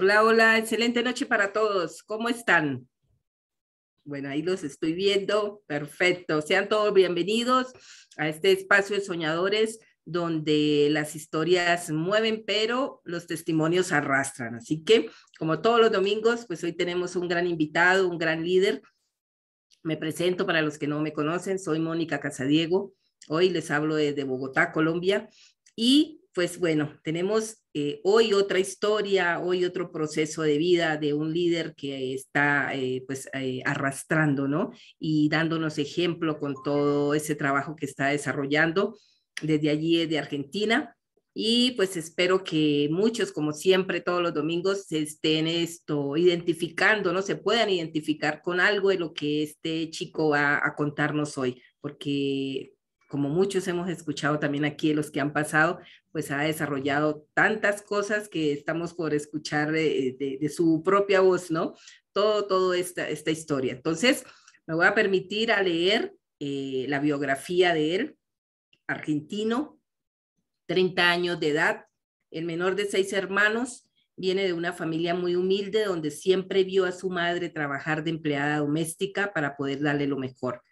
Hola, hola, excelente noche para todos. ¿Cómo están? Bueno, ahí los estoy viendo. Perfecto. Sean todos bienvenidos a este espacio de soñadores donde las historias mueven, pero los testimonios arrastran. Así que, como todos los domingos, pues hoy tenemos un gran invitado, un gran líder. Me presento para los que no me conocen, soy Mónica Casadiego. Hoy les hablo desde Bogotá, Colombia, y pues bueno, tenemos eh, hoy otra historia, hoy otro proceso de vida de un líder que está eh, pues eh, arrastrando, ¿no? Y dándonos ejemplo con todo ese trabajo que está desarrollando desde allí, de Argentina. Y pues espero que muchos, como siempre, todos los domingos se estén esto identificando, ¿no? Se puedan identificar con algo de lo que este chico va a contarnos hoy, porque como muchos hemos escuchado también aquí los que han pasado, pues ha desarrollado tantas cosas que estamos por escuchar de, su propia voz, ¿no? Todo, toda esta, esta historia. Entonces, me voy a permitir a leer eh, la biografía de él, argentino, 30 años de edad, el menor de seis hermanos, viene de una familia muy humilde donde siempre vio a su madre trabajar de empleada doméstica para poder darle lo mejor.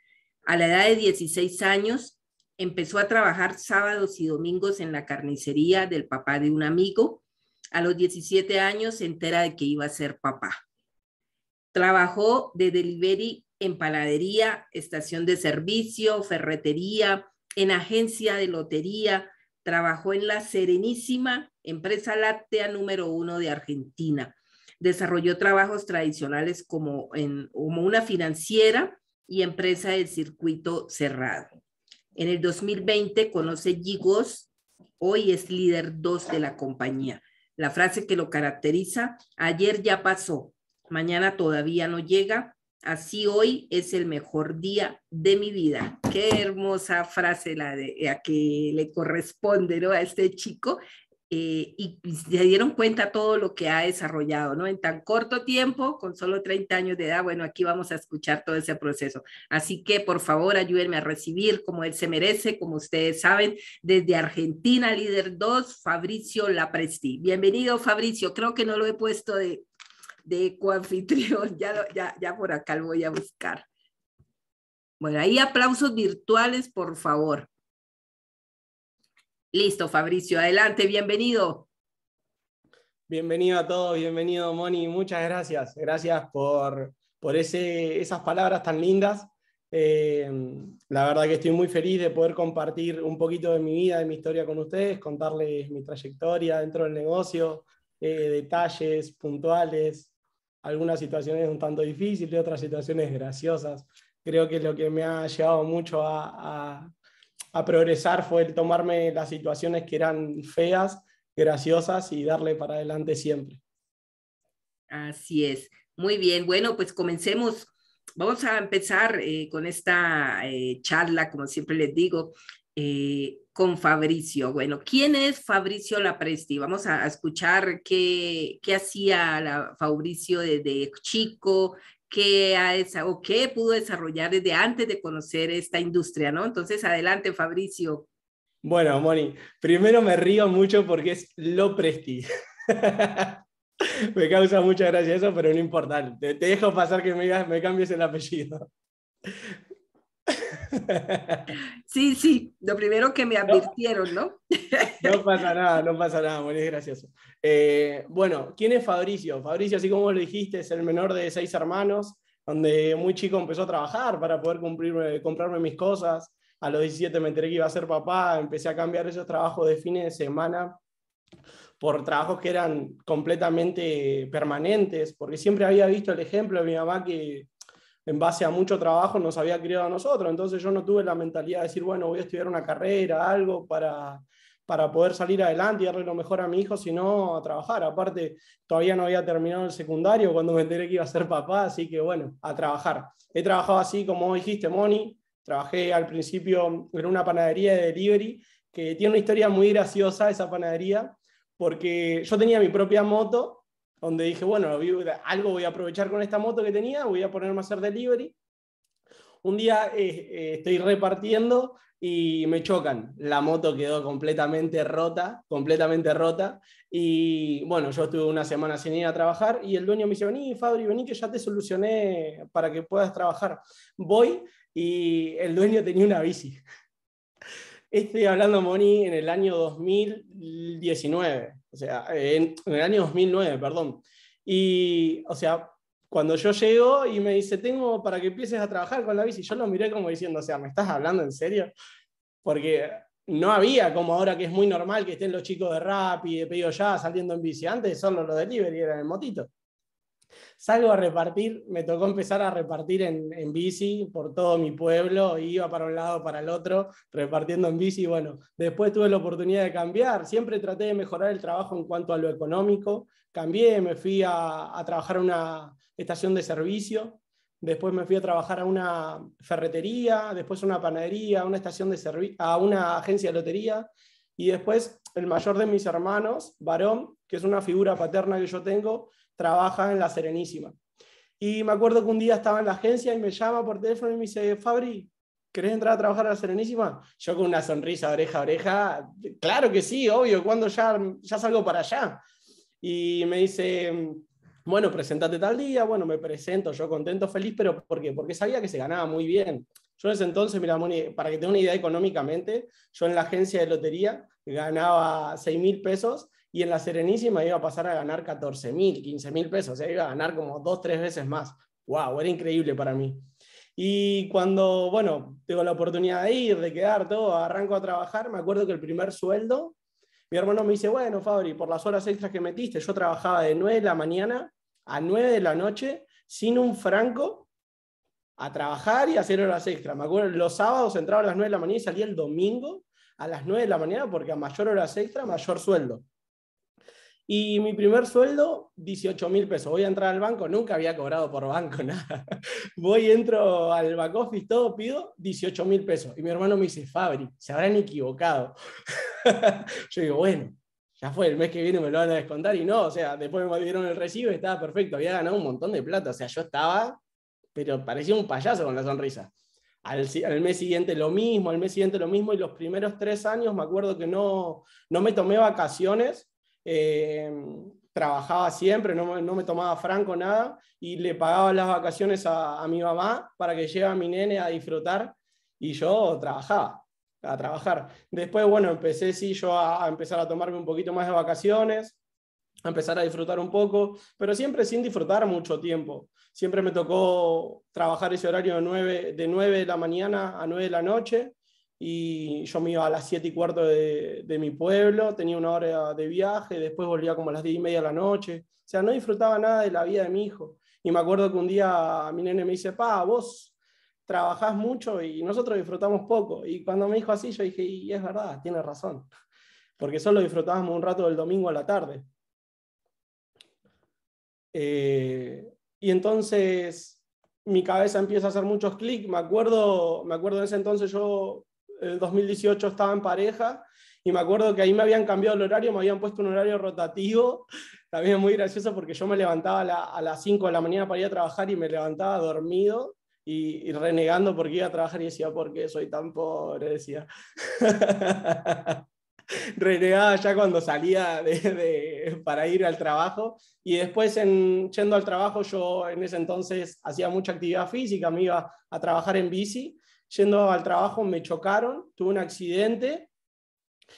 A la edad de 16 años, Empezó a trabajar sábados y domingos en la carnicería del papá de un amigo. A los 17 años se entera de que iba a ser papá. Trabajó de delivery en panadería, estación de servicio, ferretería, en agencia de lotería. Trabajó en la Serenísima, empresa láctea número uno de Argentina. Desarrolló trabajos tradicionales como, en, una financiera y empresa del circuito cerrado. En el 2020 conoce Gigos, hoy es líder 2 de la compañía. La frase que lo caracteriza, ayer ya pasó, mañana todavía no llega, así hoy es el mejor día de mi vida. Qué hermosa frase la de que le corresponde a este chico eh, y se dieron cuenta todo lo que ha desarrollado, ¿no? En tan corto tiempo, con solo 30 años de edad, bueno, aquí vamos a escuchar todo ese proceso. Así que, por favor, ayúdenme a recibir como él se merece, como ustedes saben, desde Argentina, líder 2, Fabricio Lapresti. Bienvenido, Fabricio. Creo que no lo he puesto de, de coanfitrión, ya, ya, ya por acá lo voy a buscar. Bueno, ahí aplausos virtuales, por favor. Listo, Fabricio, adelante, bienvenido. Bienvenido a todos, bienvenido Moni, muchas gracias. Gracias por, por esas palabras tan lindas. Eh, la verdad que estoy muy feliz de poder compartir un poquito de mi vida, de mi historia con ustedes, contarles mi trayectoria dentro del negocio, eh, detalles puntuales, algunas situaciones un tanto difíciles, otras situaciones graciosas. Creo que es lo que me ha llevado mucho a a progresar fue el tomarme las situaciones que eran feas, graciosas y darle para adelante siempre. Así es. Muy bien, bueno, pues comencemos. Vamos a empezar eh, con esta eh, charla, como siempre les digo, eh, con Fabricio. Bueno, ¿quién es Fabricio Lapresti? Vamos a, escuchar qué, qué hacía la Fabricio desde chico, que ha, pudo desarrollar desde antes de conocer esta industria, ¿no? Entonces, adelante, Fabricio. Bueno, Moni, primero me río mucho porque es lo prestigio me causa mucha gracia eso, pero no importa. Te, dejo pasar que me, me cambies el apellido. Sí, sí, lo primero que me advirtieron, ¿no? No, pasa nada, no pasa nada, bueno, gracioso. Eh, bueno, ¿quién es Fabricio? Fabricio, así como lo dijiste, es el menor de seis hermanos, donde muy chico empezó a trabajar para poder cumplir, eh, comprarme mis cosas. A los 17 me enteré que iba a ser papá, empecé a cambiar esos trabajos de fines de semana por trabajos que eran completamente permanentes, porque siempre había visto el ejemplo de mi mamá que en base a mucho trabajo nos había criado a nosotros. Entonces yo no tuve la mentalidad de decir, bueno, voy a estudiar una carrera, algo para, para poder salir adelante y darle lo mejor a mi hijo, sino a trabajar. Aparte, todavía no había terminado el secundario cuando me enteré que iba a ser papá, así que bueno, a trabajar. He trabajado así, como dijiste, Moni. Trabajé al principio en una panadería de delivery que tiene una historia muy graciosa esa panadería, porque yo tenía mi propia moto donde dije, bueno, algo voy a aprovechar con esta moto que tenía, voy a ponerme a hacer delivery. Un día eh, eh, estoy repartiendo y me chocan. La moto quedó completamente rota, completamente rota. Y bueno, yo estuve una semana sin ir a trabajar y el dueño me dice, vení, Fabri, vení que ya te solucioné para que puedas trabajar. Voy y el dueño tenía una bici. Estoy hablando, Moni, en el año 2019 o sea, en, el año 2009, perdón. Y, o sea, cuando yo llego y me dice, tengo para que empieces a trabajar con la bici, yo lo miré como diciendo, o sea, ¿me estás hablando en serio? Porque no había como ahora que es muy normal que estén los chicos de rap y de pedido ya saliendo en bici. Antes solo los delivery eran el motito. Salgo a repartir, me tocó empezar a repartir en, en, bici por todo mi pueblo, iba para un lado, para el otro, repartiendo en bici. Bueno, después tuve la oportunidad de cambiar, siempre traté de mejorar el trabajo en cuanto a lo económico, cambié, me fui a, a trabajar a una estación de servicio, después me fui a trabajar a una ferretería, después a una panadería, a una estación de a una agencia de lotería, y después el mayor de mis hermanos, varón, que es una figura paterna que yo tengo, trabaja en la Serenísima. Y me acuerdo que un día estaba en la agencia y me llama por teléfono y me dice, Fabri, ¿querés entrar a trabajar a la Serenísima? Yo con una sonrisa oreja a oreja, claro que sí, obvio, cuando ya, ya salgo para allá? Y me dice, bueno, presentate tal día, bueno, me presento, yo contento, feliz, pero ¿por qué? Porque sabía que se ganaba muy bien. Yo en ese entonces, mira, para que te una idea económicamente, yo en la agencia de lotería ganaba 6 mil pesos y en la Serenísima iba a pasar a ganar 14 mil, 15 mil pesos, o sea, iba a ganar como dos, tres veces más. ¡Wow! Era increíble para mí. Y cuando, bueno, tengo la oportunidad de ir, de quedar, todo, arranco a trabajar, me acuerdo que el primer sueldo, mi hermano me dice, bueno, Fabri, por las horas extras que metiste, yo trabajaba de 9 de la mañana a 9 de la noche, sin un franco, a trabajar y a hacer horas extras. Me acuerdo, los sábados entraba a las 9 de la mañana y salía el domingo a las 9 de la mañana, porque a mayor horas extra, mayor sueldo. Y mi primer sueldo, 18 mil pesos. Voy a entrar al banco, nunca había cobrado por banco, nada. Voy, entro al back office, todo pido 18 mil pesos. Y mi hermano me dice, Fabri, se habrán equivocado. Yo digo, bueno, ya fue, el mes que viene me lo van a descontar. Y no, o sea, después me dieron el recibo y estaba perfecto. Había ganado un montón de plata. O sea, yo estaba, pero parecía un payaso con la sonrisa. Al, mes siguiente lo mismo, al mes siguiente lo mismo, y los primeros tres años me acuerdo que no, no me tomé vacaciones eh, trabajaba siempre, no, me tomaba franco nada y le pagaba las vacaciones a, mi mamá para que lleve a mi nene a disfrutar y yo trabajaba a trabajar. Después, bueno, empecé sí yo a, empezar a tomarme un poquito más de vacaciones, a empezar a disfrutar un poco, pero siempre sin disfrutar mucho tiempo. Siempre me tocó trabajar ese horario de nueve de 9 de la mañana a 9 de la noche y yo me iba a las 7 y cuarto de, de, mi pueblo, tenía una hora de viaje, después volvía como a las 10 y media de la noche, o sea, no disfrutaba nada de la vida de mi hijo. Y me acuerdo que un día mi nene me dice, pa, vos trabajás mucho y nosotros disfrutamos poco. Y cuando me dijo así, yo dije, y es verdad, tiene razón, porque solo disfrutábamos un rato del domingo a la tarde. Eh, y entonces mi cabeza empieza a hacer muchos clics. Me acuerdo, me acuerdo en ese entonces yo 2018 eh, estaba en pareja y me acuerdo que ahí me habían cambiado el horario, me habían puesto un horario rotativo. También es muy gracioso porque yo me levantaba a, las 5 de la mañana para ir a trabajar y me levantaba dormido y, renegando porque iba a trabajar y decía, porque soy tan pobre? Decía. renegaba ya cuando salía para ir al trabajo y después en, yendo al trabajo yo en ese entonces hacía mucha actividad física, me iba a trabajar en bici yendo al trabajo me chocaron, tuve un accidente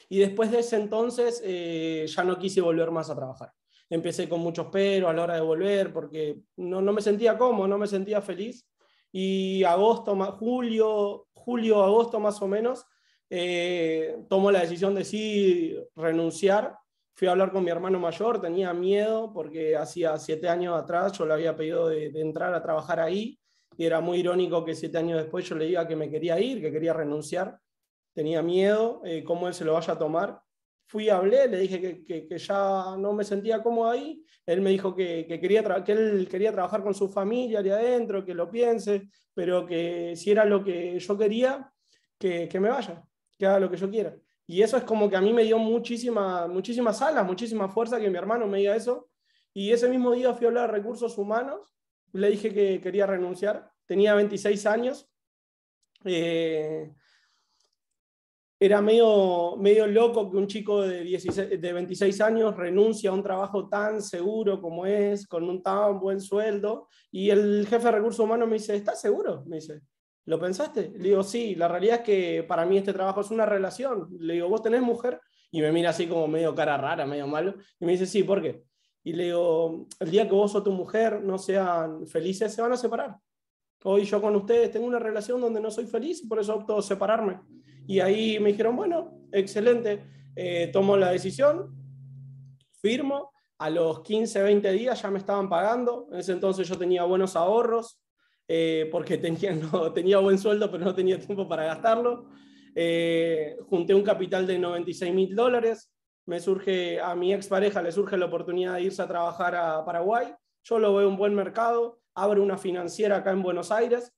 y después de ese entonces eh, ya no quise volver más a trabajar. Empecé con muchos pero a la hora de volver porque no, no me sentía cómodo, no me sentía feliz. Y agosto, julio, julio, agosto más o menos, eh, tomo la decisión de sí renunciar. Fui a hablar con mi hermano mayor, tenía miedo porque hacía siete años atrás yo le había pedido de entrar a trabajar ahí y era muy irónico que siete años después yo le diga que me quería ir, que quería renunciar, tenía miedo, eh, cómo él se lo vaya a tomar. Fui, hablé, le dije que, ya no me sentía cómodo ahí, él me dijo que, quería que él quería trabajar con su familia allá adentro, que lo piense, pero que si era lo que yo quería, que, que me vaya, que haga lo que yo quiera. Y eso es como que a mí me dio muchísima, muchísimas alas, muchísima fuerza que mi hermano me diga eso. Y ese mismo día fui a hablar de recursos humanos le dije que quería renunciar. Tenía 26 años. Eh, era medio, medio loco que un chico de, de 26 años renuncie a un trabajo tan seguro como es, con un tan buen sueldo. Y el jefe de recursos humanos me dice, ¿estás seguro? Me dice, ¿lo pensaste? Le digo, sí, la realidad es que para mí este trabajo es una relación. Le digo, ¿vos tenés mujer? Y me mira así como medio cara rara, medio malo. Y me dice, sí, ¿por qué? Y le digo, el día que vos o tu mujer no sean felices, se van a separar. Hoy yo con ustedes tengo una relación donde no soy feliz, por eso opto separarme. Y ahí me dijeron, bueno, excelente, eh, tomo la decisión, firmo, a los 15, 20 días ya me estaban pagando, en ese entonces yo tenía buenos ahorros, eh, porque tenía, tenía buen sueldo, pero no tenía tiempo para gastarlo. Eh, junté un capital de 96 mil dólares, me surge, a mi expareja le surge la oportunidad de irse a trabajar a Paraguay, yo lo veo un buen mercado, abro una financiera acá en Buenos Aires,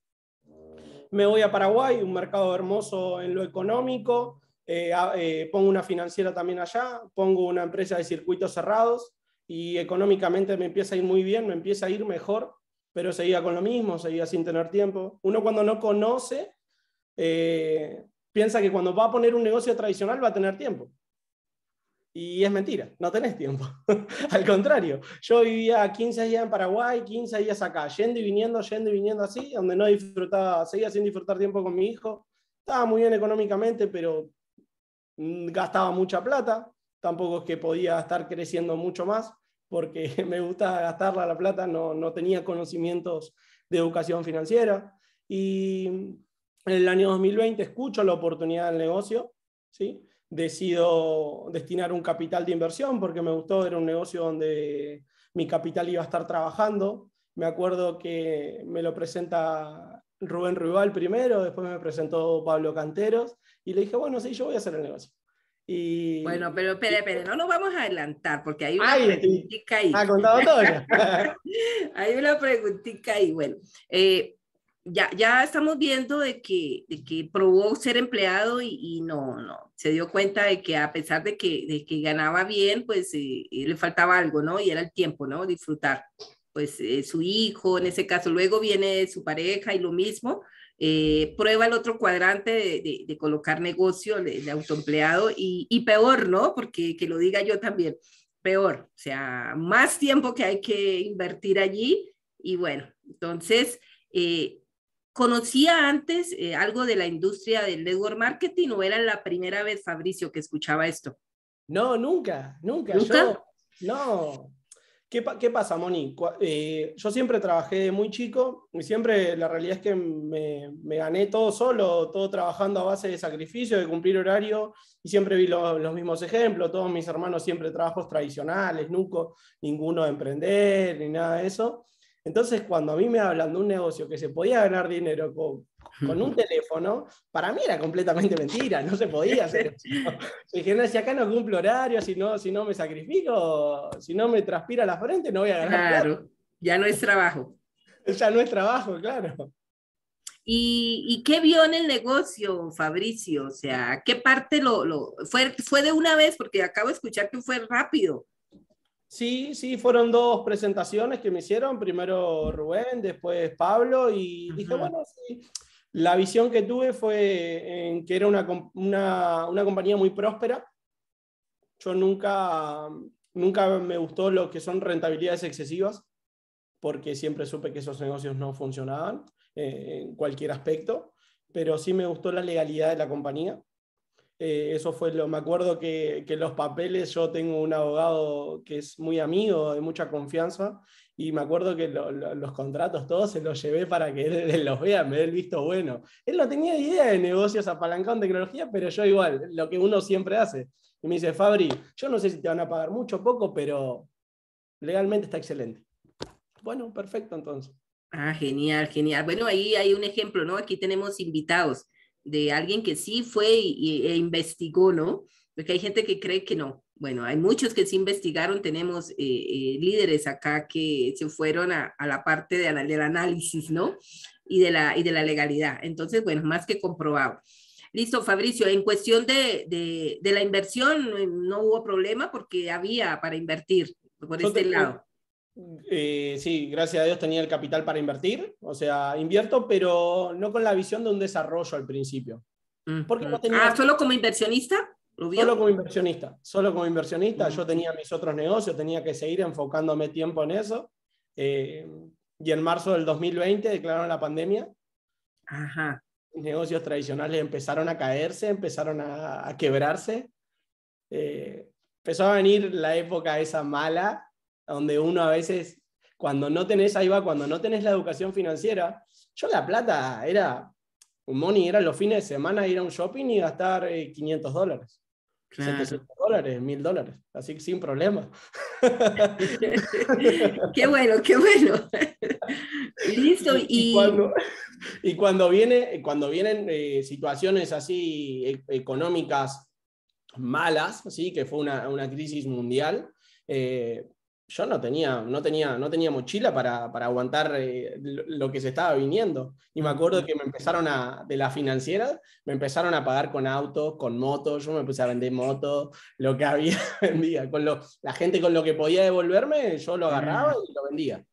me voy a Paraguay, un mercado hermoso en lo económico, eh, eh, pongo una financiera también allá, pongo una empresa de circuitos cerrados y económicamente me empieza a ir muy bien, me empieza a ir mejor, pero seguía con lo mismo, seguía sin tener tiempo. Uno cuando no conoce, eh, piensa que cuando va a poner un negocio tradicional va a tener tiempo y es mentira, no tenés tiempo. Al contrario, yo vivía 15 días en Paraguay, 15 días acá, yendo y viniendo, yendo y viniendo así, donde no disfrutaba, seguía sin disfrutar tiempo con mi hijo. Estaba muy bien económicamente, pero mm, gastaba mucha plata. Tampoco es que podía estar creciendo mucho más, porque me gusta gastarla la plata, no, no tenía conocimientos de educación financiera. Y en el año 2020 escucho la oportunidad del negocio, ¿sí? decido destinar un capital de inversión porque me gustó, era un negocio donde mi capital iba a estar trabajando. Me acuerdo que me lo presenta Rubén Rival primero, después me presentó Pablo Canteros y le dije, bueno, sí, yo voy a hacer el negocio. Y... Bueno, pero espere, no nos vamos a adelantar porque hay una preguntita ahí. Ha ah, contado todo. hay una preguntita ahí. Bueno, eh, ya, ya estamos viendo de que, que probó ser empleado y, no, no, se dio cuenta de que a pesar de que, que ganaba bien, pues eh, eh, le faltaba algo, ¿no? Y era el tiempo, ¿no? Disfrutar, pues eh, su hijo, en ese caso, luego viene su pareja y lo mismo, prueba el otro cuadrante de, colocar negocio de, autoempleado y, y, peor, ¿no? Porque que lo diga yo también, peor, o sea, más tiempo que hay que invertir allí y bueno, entonces... Eh, conocía antes eh, algo de la industria del network marketing o era la primera vez, Fabricio, que escuchaba esto? No, nunca, nunca. no. ¿Qué, pasa, Moni? Eh, yo siempre trabajé de muy chico y siempre la realidad es que me, gané todo solo, todo trabajando a base de sacrificio, de cumplir horario y siempre vi los mismos ejemplos. Todos mis hermanos siempre trabajos tradicionales, nunca ninguno de emprender ni nada de eso. Entonces, cuando a mí me hablan de un negocio que se podía ganar dinero con, un teléfono, para mí era completamente mentira, no se podía hacer eso. si acá no cumplo horario, si no, si no me sacrifico, si no me transpira la frente, no voy a ganar. Claro, ya no es trabajo. Ya no es trabajo, claro. ¿Y, ¿Y, qué vio en el negocio, Fabricio? O sea, ¿qué parte lo, fue, fue de una vez? Porque acabo de escuchar que fue rápido. Sí, sí, fueron dos presentaciones que me hicieron, primero Rubén, después Pablo, y dije, bueno, sí. La visión que tuve fue que era una, compañía muy próspera. Yo nunca, nunca me gustó lo que son rentabilidades excesivas, porque siempre supe que esos negocios no funcionaban eh, en cualquier aspecto, pero sí me gustó la legalidad de la compañía. Eh, eso fue lo, me acuerdo que, los papeles, yo tengo un abogado que es muy amigo, de mucha confianza, y me acuerdo que los contratos todos se los llevé para que él, los vea, me dé el visto bueno. Él no tenía idea de negocios apalancados en tecnología, pero yo igual, lo que uno siempre hace. Y me dice, Fabri, yo no sé si te van a pagar mucho o poco, pero legalmente está excelente. Bueno, perfecto entonces. Ah, genial, genial. Bueno, ahí hay un ejemplo, ¿no? Aquí tenemos invitados de alguien que sí fue e investigó, ¿no? Porque hay gente que cree que no. Bueno, hay muchos que sí investigaron, tenemos eh, eh, líderes acá que se fueron a, la parte de, del análisis, ¿no? Y de, la, y de la legalidad. Entonces, bueno, más que comprobado. Listo, Fabricio, en cuestión de, de la inversión eh, no hubo problema porque había para invertir por este lado eh, sí, gracias a Dios tenía el capital para invertir, o sea, invierto, pero no con la visión de un desarrollo al principio. Mm, Porque mm. no tenía... Ah, solo como inversionista. Solo como inversionista, solo como inversionista. Yo tenía mis otros negocios, tenía que seguir enfocándome tiempo en eso. Eh, y en marzo del 2020 declararon la pandemia. Ajá. Negocios tradicionales empezaron a caerse, empezaron a, quebrarse. Eh, empezó a venir la época esa mala donde uno a veces, cuando no tenés, ahí va, cuando no tenés la educación financiera, yo la plata era, un money era los fines de semana ir a un shopping y gastar 500 eh, dólares. dólares, 1000 dólares, así que sin problema. qué bueno, qué bueno. Listo. Y, y... Cuando, viene, cuando vienen eh, situaciones así eh, económicas malas, ¿sí? que fue una, crisis mundial, yo no tenía, no tenía, no tenía mochila para, aguantar eh, lo que se estaba viniendo. Y me acuerdo que me empezaron a, de la financiera, me empezaron a pagar con autos, con motos, yo me puse a vender motos, lo que había vendía. Con lo, la gente con lo que podía devolverme, yo lo agarraba y lo vendía.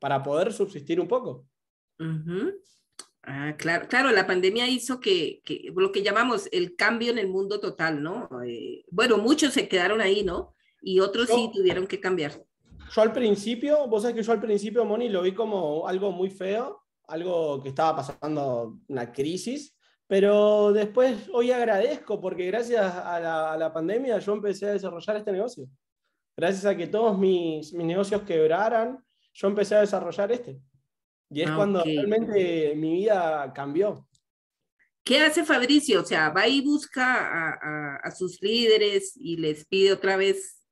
Para poder subsistir un poco. Ah, claro, claro, la pandemia hizo que, lo que llamamos el cambio en el mundo total, ¿no? Eh, bueno, muchos se quedaron ahí, ¿no? y otros sí tuvieron que cambiar. Yo al principio, vos sabés que yo al principio, Moni, lo vi como algo muy feo, algo que estaba pasando una crisis, pero después hoy agradezco porque gracias a la, pandemia yo empecé a desarrollar este negocio. Gracias a que todos mis, mis negocios quebraran, yo empecé a desarrollar este. Y es ah, cuando realmente mi vida cambió. ¿Qué hace Fabricio? O sea, va y busca a, a, sus líderes y les pide otra vez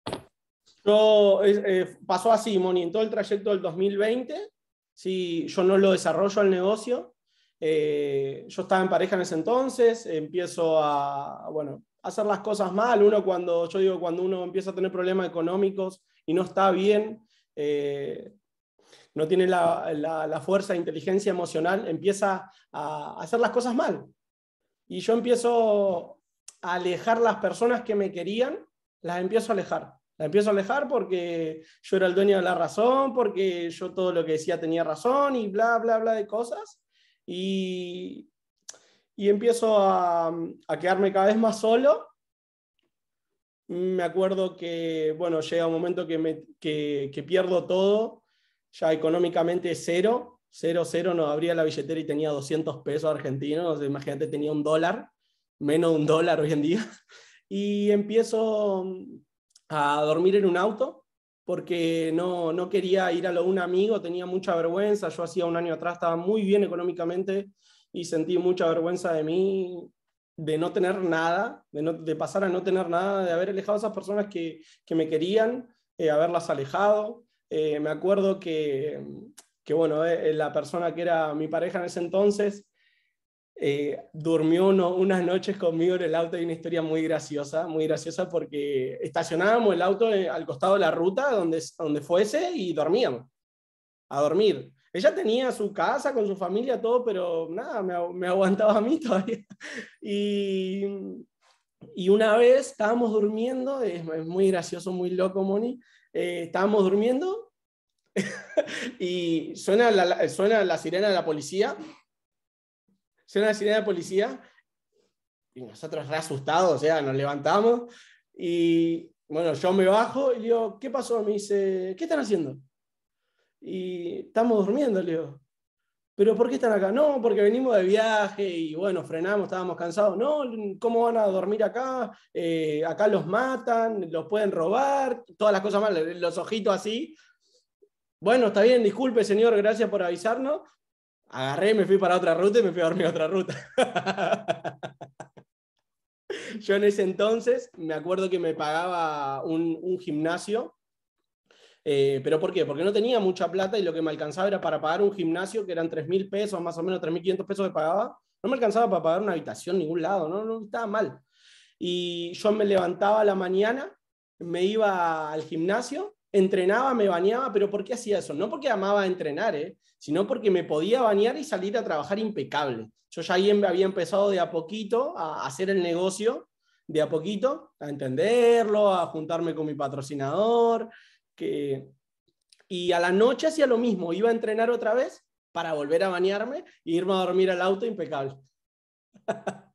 yo eh, pasó así, Moni, en todo el trayecto del 2020, si yo no lo desarrollo al negocio. Eh, yo estaba en pareja en ese entonces, empiezo a, bueno, hacer las cosas mal. Uno cuando, yo digo, cuando uno empieza a tener problemas económicos y no está bien, eh, no tiene la, la, fuerza de inteligencia emocional, empieza a hacer las cosas mal. Y yo empiezo a alejar las personas que me querían, las empiezo a alejar. La empiezo a alejar porque yo era el dueño de la razón, porque yo todo lo que decía tenía razón y bla, bla, bla de cosas. Y, y empiezo a, quedarme cada vez más solo me acuerdo que, bueno, llega un momento que, me, que, que pierdo todo, ya económicamente cero, cero, cero, no abría la billetera y tenía 200 pesos argentinos, imagínate, tenía un dólar, menos de un dólar hoy en día, y empiezo, a dormir en un auto porque no, no quería ir a lo un amigo, tenía mucha vergüenza, yo hacía un año atrás estaba muy bien económicamente y sentí mucha vergüenza de mí, de no tener nada, de, pasar a no tener nada, de haber alejado a esas personas que, que me querían, eh, haberlas alejado. Eh, me acuerdo que, que bueno, eh, la persona que era mi pareja en ese entonces eh, durmió unas noches conmigo en el auto. Hay una historia muy graciosa, muy graciosa porque estacionábamos el auto eh, al costado de la ruta, donde, donde fuese, y dormíamos, a dormir. Ella tenía su casa con su familia, todo, pero nada, me, aguantaba a mí todavía. Y, una vez estábamos durmiendo, es, muy gracioso, muy loco, Moni, eh, estábamos durmiendo y suena suena la sirena de la policía se una cine de policía y nosotros re asustados, o sea, nos levantamos y bueno, yo me bajo y le digo, ¿qué pasó? Me dice, ¿qué están haciendo? Y estamos durmiendo, le digo. ¿Pero por qué están acá? No, porque venimos de viaje y bueno, frenamos, estábamos cansados. No, ¿cómo van a dormir acá? Eh, acá los matan, los pueden robar, todas las cosas malas, los ojitos así. Bueno, está bien, disculpe señor, gracias por avisarnos, agarré, me fui para otra ruta y me fui a dormir a otra ruta. Yo en ese entonces me acuerdo que me pagaba un, gimnasio, eh, pero ¿por qué? Porque no tenía mucha plata y lo que me alcanzaba era para pagar un gimnasio que eran 3 mil pesos, más o menos 3.500 pesos que pagaba. No me alcanzaba para pagar una habitación en ningún lado, no, no estaba mal. Y yo me levantaba a la mañana, me iba al gimnasio, entrenaba, me bañaba, pero ¿por qué hacía eso? No porque amaba entrenar, ¿eh? sino porque me podía bañar y salir a trabajar impecable. Yo ya ahí em, había empezado de a poquito a hacer el negocio, de a poquito, a entenderlo, a juntarme con mi patrocinador, que... y a la noche hacía lo mismo, iba a entrenar otra vez para volver a bañarme e irme a dormir al auto impecable.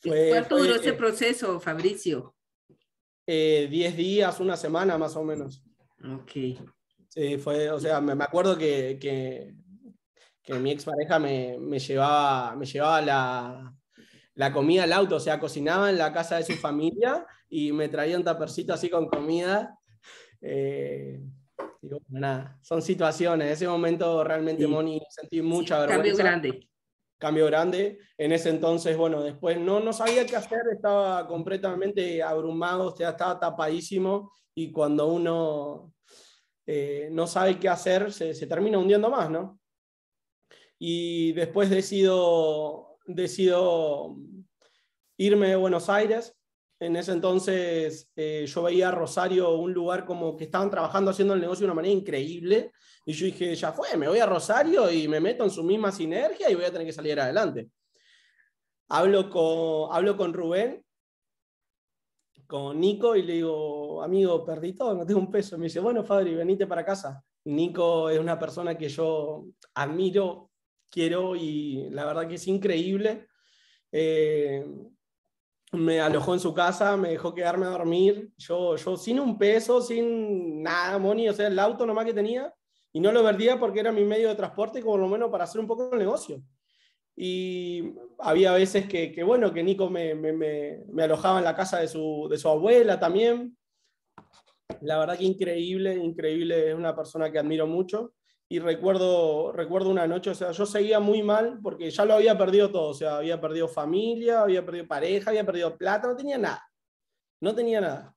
fue, duro ese eh, proceso, Fabricio. 10 eh, días, una semana más o menos. Ok. Sí, fue, o sea, me, acuerdo que, mi expareja me, me llevaba, me llevaba la, comida al auto, o sea, cocinaba en la casa de su familia y me traía un tapercito así con comida. Eh, son situaciones. En ese momento realmente, Moni, sentí mucha vergüenza. Cambio grande cambio grande. En ese entonces, bueno, después no, no sabía qué hacer, estaba completamente abrumado, estaba tapadísimo y cuando uno eh, no sabe qué hacer, se, termina hundiendo más, ¿no? Y después decido, decido irme de Buenos Aires en ese entonces eh, yo veía a Rosario un lugar como que estaban trabajando haciendo el negocio de una manera increíble y yo dije, ya fue, me voy a Rosario y me meto en su misma sinergia y voy a tener que salir adelante. Hablo con, hablo con Rubén, con Nico y le digo, amigo, perdí todo, no tengo un peso. Me dice, bueno, Fabri, venite para casa. Nico es una persona que yo admiro, quiero y la verdad que es increíble. Eh, me alojó en su casa, me dejó quedarme a dormir, yo, yo sin un peso, sin nada, Moni, o sea, el auto nomás que tenía, y no lo perdía porque era mi medio de transporte, como lo menos para hacer un poco el negocio. Y había veces que, bueno, que Nico me, me, me, me, alojaba en la casa de su, de su abuela también. La verdad que increíble, increíble, es una persona que admiro mucho y recuerdo, recuerdo una noche, o sea, yo seguía muy mal porque ya lo había perdido todo, o sea, había perdido familia, había perdido pareja, había perdido plata, no tenía nada, no tenía nada.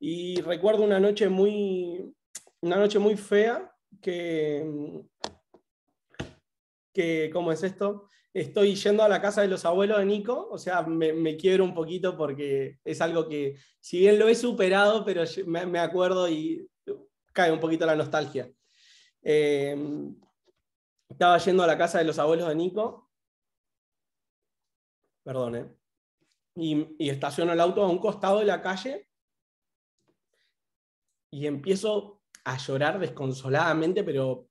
Y recuerdo una noche muy, una noche muy fea que, que, ¿cómo es esto? Estoy yendo a la casa de los abuelos de Nico, o sea, me, me quiebro un poquito porque es algo que, si bien lo he superado, pero me acuerdo y cae un poquito la nostalgia. Em, estaba yendo a la casa de los abuelos de Nico. Perdón, eh. Y, estaciono el auto a un costado de la calle y empiezo a llorar desconsoladamente, pero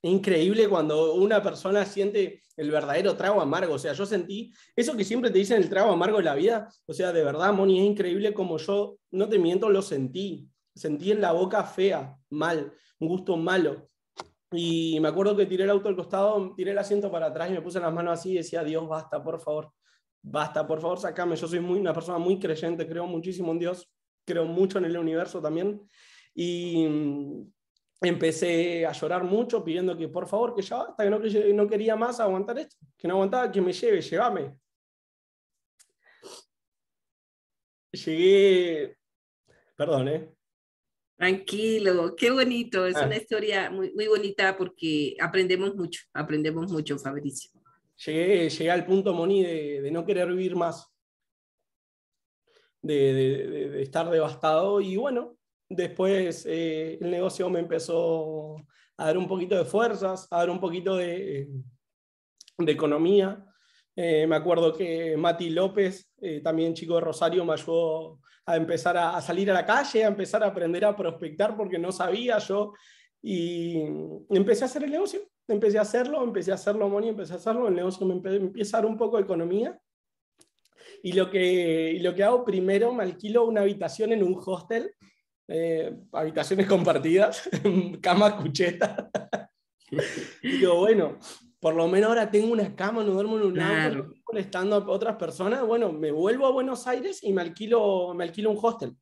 es increíble cuando una persona siente el verdadero trago amargo. O sea, yo sentí eso que siempre te dicen el trago amargo de la vida. O sea, de verdad, Moni, es increíble como yo, no te miento, lo sentí. Sentí en la boca fea, mal, un gusto malo. Y me acuerdo que tiré el auto al costado, tiré el asiento para atrás y me puse las manos así y decía, Dios, basta, por favor, basta, por favor, sacame. Yo soy muy, una persona muy creyente, creo muchísimo en Dios, creo mucho en el universo también. Y mm, empecé a llorar mucho pidiendo que por favor, que ya basta, que no, quería más aguantar esto, que no aguantaba, que me lleve, llévame. Llegué, perdón, ¿eh? Tranquilo, qué bonito, es ah. una historia muy, muy bonita porque aprendemos mucho, aprendemos mucho, Fabricio. Llegué, llegué al punto, Moni, de, de no querer vivir más, de, de, estar devastado y bueno, después eh, el negocio me empezó a dar un poquito de fuerzas, a dar un poquito de, de economía. Eh, me acuerdo que Mati López, eh, también chico de Rosario, me ayudó a empezar a, salir a la calle, a empezar a aprender a prospectar porque no sabía yo. Y empecé a hacer el negocio, empecé a hacerlo, empecé a hacerlo, Moni, empecé a hacerlo, el negocio me, me a dar un poco de economía. Y lo que, lo que hago primero, me alquilo una habitación en un hostel, eh, habitaciones compartidas, cama cucheta. Digo, bueno, por lo menos ahora tengo una cama, no duermo en un claro. auto estando a otras personas, bueno, me vuelvo a Buenos Aires y me alquilo, me alquilo un hostel.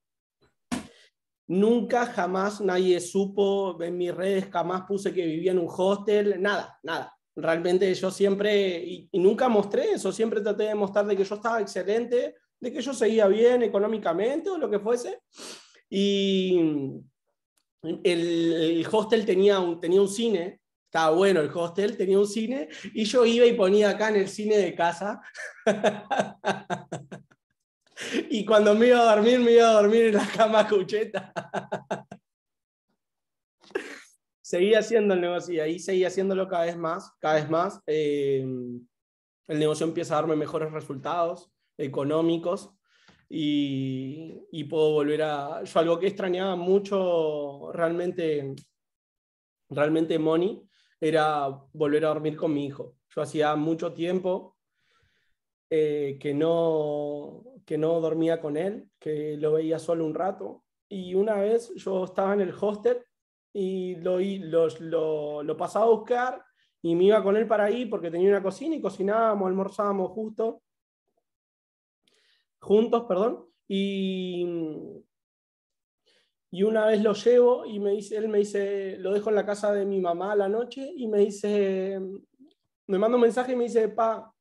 Nunca, jamás nadie supo, en mis redes jamás puse que vivía en un hostel, nada, nada. Realmente yo siempre, y, nunca mostré eso, siempre traté de mostrar de que yo estaba excelente, de que yo seguía bien económicamente o lo que fuese. Y el, el hostel tenía un, tenía un cine estaba bueno el hostel, tenía un cine, y yo iba y ponía acá en el cine de casa. y cuando me iba a dormir, me iba a dormir en la cama cucheta. seguía haciendo el negocio y ahí seguía haciéndolo cada vez más, cada vez más. Eh, el negocio empieza a darme mejores resultados económicos y, y, puedo volver a... Yo algo que extrañaba mucho realmente, realmente Money, era volver a dormir con mi hijo. Yo hacía mucho tiempo eh, que, no, que no dormía con él, que lo veía solo un rato. Y una vez yo estaba en el hostel y lo, lo, lo, pasaba a buscar y me iba con él para ahí porque tenía una cocina y cocinábamos, almorzábamos justo, juntos, perdón. Y y una vez lo llevo y me dice, él me dice, lo dejo en la casa de mi mamá la noche y me dice, me manda un mensaje y me dice, pa,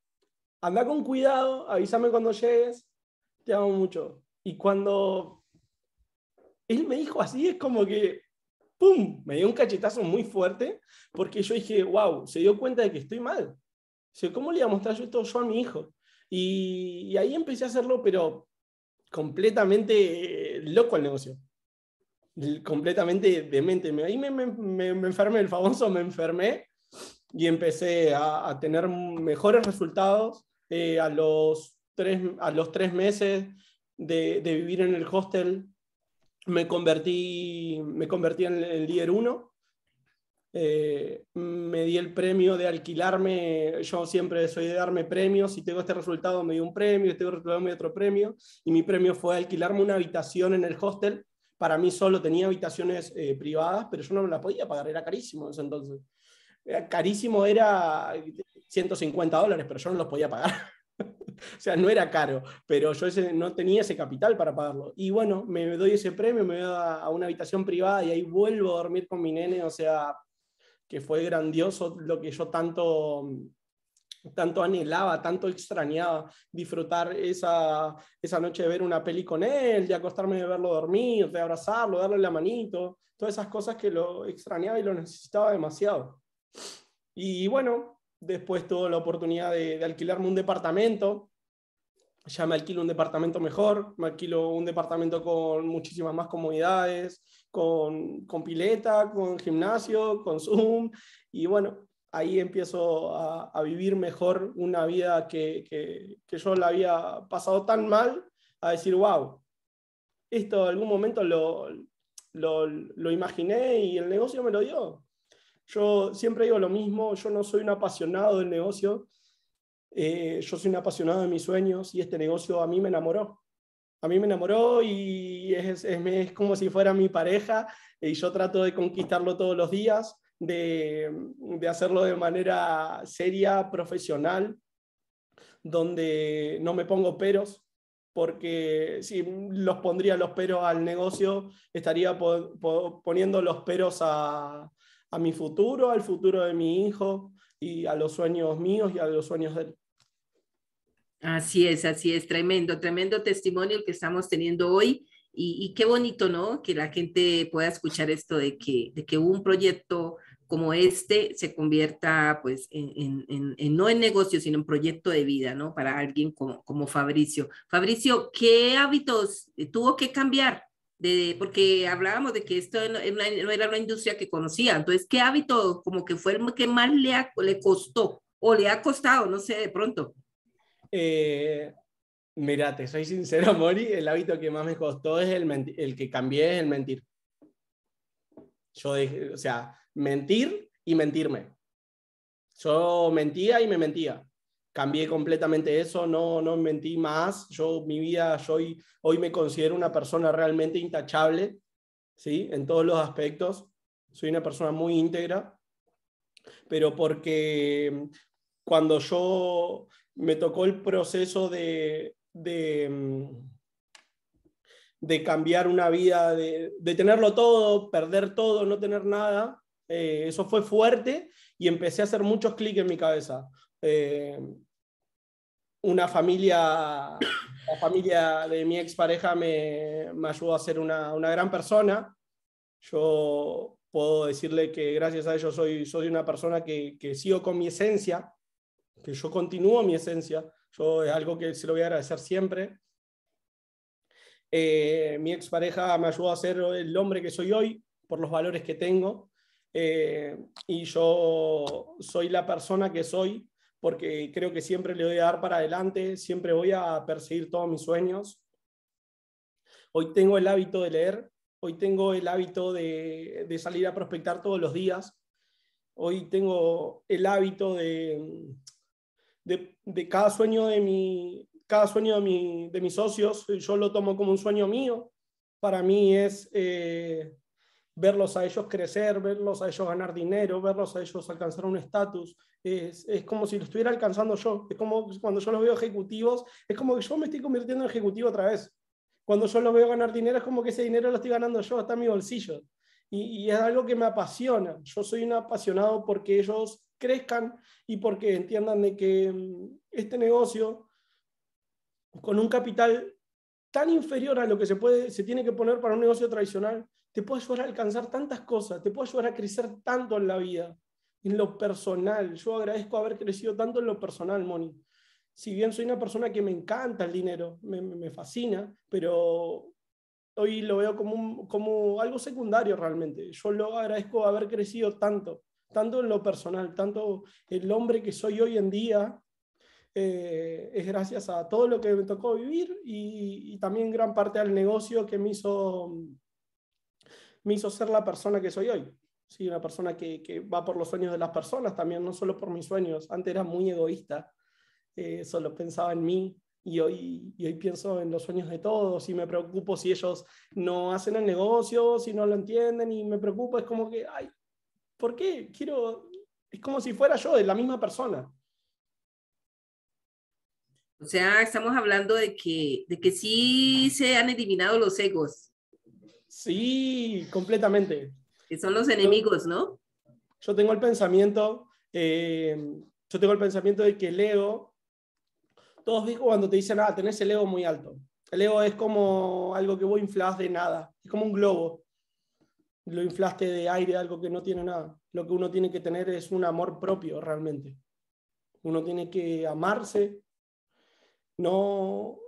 anda con cuidado, avísame cuando llegues, te amo mucho. Y cuando él me dijo así, es como que, ¡pum!, me dio un cachetazo muy fuerte porque yo dije, wow, se dio cuenta de que estoy mal. se ¿Cómo le iba a mostrar yo esto yo a mi hijo? Y, y ahí empecé a hacerlo, pero completamente eh, loco el negocio completamente demente. Ahí me, me, enfermé, el famoso me enfermé y empecé a, tener mejores resultados eh, a, los tres, a los tres meses de, vivir en el hostel. Me convertí, me convertí en el líder uno. Eh, me di el premio de alquilarme, yo siempre soy de darme premios, si tengo este resultado me di un premio, este resultado me dio otro premio, y mi premio fue alquilarme una habitación en el hostel para mí solo tenía habitaciones eh, privadas, pero yo no me las podía pagar, era carísimo entonces. carísimo era 150 dólares, pero yo no los podía pagar. o sea, no era caro, pero yo no tenía ese capital para pagarlo. Y bueno, me doy ese premio, me voy a una habitación privada y ahí vuelvo a dormir con mi nene, o sea, que fue grandioso lo que yo tanto tanto anhelaba, tanto extrañaba disfrutar esa, noche de ver una peli con él, de acostarme de verlo dormir, de abrazarlo, darle la manito, todas esas cosas que lo extrañaba y lo necesitaba demasiado. Y bueno, después tuve la oportunidad de, alquilarme un departamento, ya me alquilo un departamento mejor, me alquilo un departamento con muchísimas más comodidades, con, con pileta, con gimnasio, con Zoom, y bueno, ahí empiezo a, vivir mejor una vida que, yo la había pasado tan mal, a decir, wow, esto en algún momento lo, imaginé y el negocio me lo dio. Yo siempre digo lo mismo, yo no soy un apasionado del negocio, eh, yo soy un apasionado de mis sueños y este negocio a mí me enamoró. A mí me enamoró y es, es, como si fuera mi pareja y yo trato de conquistarlo todos los días de, hacerlo de manera seria, profesional, donde no me pongo peros, porque si los pondría los peros al negocio, estaría poniendo los peros a, mi futuro, al futuro de mi hijo y a los sueños míos y a los sueños de él. Así es, así es, tremendo, tremendo testimonio el que estamos teniendo hoy y, qué bonito, ¿no? Que la gente pueda escuchar esto de que, de que hubo un proyecto como este se convierta pues en, no en negocio, sino en proyecto de vida, ¿no? Para alguien como, como Fabricio. Fabricio, ¿qué hábitos tuvo que cambiar? De, porque hablábamos de que esto no, era una industria que conocía, entonces, ¿qué hábito como que fue el que más le, le costó o le ha costado, no sé, de pronto? Eh, mira, soy sincero, Mori, el hábito que más me costó es el, el que cambié, es el mentir. Yo o sea, mentir y mentirme. Yo mentía y me mentía. Cambié completamente eso, no, no mentí más. Yo, mi vida, yo hoy, me considero una persona realmente intachable, ¿sí? En todos los aspectos. Soy una persona muy íntegra, pero porque mm, cuando yo me tocó el proceso de, mm, cambiar una vida, de, tenerlo todo, perder todo, no tener nada, eh, eso fue fuerte y empecé a hacer muchos clics en mi cabeza. Eh, una familia, la familia de mi expareja me, me ayudó a ser una, gran persona. Yo puedo decirle que gracias a ellos soy, una persona que, sigo con mi esencia, que yo continúo mi esencia. Yo es algo que se lo voy a agradecer siempre. Eh, mi expareja me ayudó a ser el hombre que soy hoy por los valores que tengo. Eh, y yo soy la persona que soy porque creo que siempre le voy a dar para adelante, siempre voy a perseguir todos mis sueños. Hoy tengo el hábito de leer, hoy tengo el hábito de, salir a prospectar todos los días, hoy tengo el hábito de, de, cada sueño de mi, cada sueño de, de, mis socios, yo lo tomo como un sueño mío. Para mí es eh, verlos a ellos crecer, verlos a ellos ganar dinero, verlos a ellos alcanzar un estatus. Es, como si lo estuviera alcanzando yo. Es como cuando yo los veo ejecutivos, es como que yo me estoy convirtiendo en ejecutivo otra vez. Cuando yo los veo ganar dinero, es como que ese dinero lo estoy ganando yo, hasta mi bolsillo. Y, y es algo que me apasiona. Yo soy un apasionado porque ellos crezcan y porque entiendan de que mm, este negocio, con un capital tan inferior a lo que se, puede, se tiene que poner para un negocio tradicional, te puede ayudar a alcanzar tantas cosas, te puede ayudar a crecer tanto en la vida, en lo personal. Yo agradezco haber crecido tanto en lo personal, Moni. Si bien soy una persona que me encanta el dinero, me, fascina, pero hoy lo veo como, como algo secundario realmente. Yo lo agradezco haber crecido tanto, tanto en lo personal, tanto el hombre que soy hoy en día. Eh, es gracias a todo lo que me tocó vivir y, y también gran parte al negocio que me hizo me hizo ser la persona que soy hoy. Sí, una persona que, que va por los sueños de las personas también, no solo por mis sueños. Antes era muy egoísta, eh, solo pensaba en mí y hoy, hoy pienso en los sueños de todos y me preocupo si ellos no hacen el negocio, si no lo entienden y me preocupo, es como que, ay, ¿por qué? Quiero, es como si fuera yo, de la misma persona. O sea, estamos hablando de que, de que sí se han eliminado los egos. Sí, completamente. Que son los enemigos, ¿no? Yo tengo el pensamiento, eh, yo tengo el pensamiento de que el ego, todos cuando te dicen, ah, tenés el ego muy alto. El ego es como algo que vos inflas de nada, es como un globo. Lo inflaste de aire, algo que no tiene nada. Lo que uno tiene que tener es un amor propio realmente. Uno tiene que amarse, no,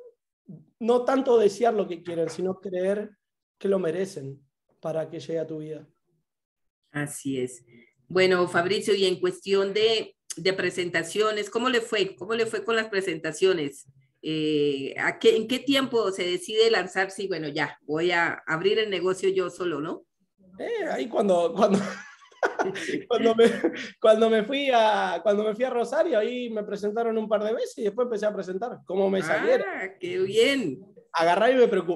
no tanto desear lo que quieren, sino creer que lo merecen para que llegue a tu vida. Así es. Bueno, Fabricio, y en cuestión de, de presentaciones, ¿cómo le fue? ¿Cómo le fue con las presentaciones? Eh, ¿a ¿En qué tiempo se decide lanzarse? Y bueno, ya, voy a abrir el negocio yo solo, ¿no? Eh, ahí cuando, cuando, cuando, me, cuando, me, fui a, cuando me fui a Rosario, ahí me presentaron un par de veces y después empecé a presentar cómo me ah, saliera. ¡Qué bien! y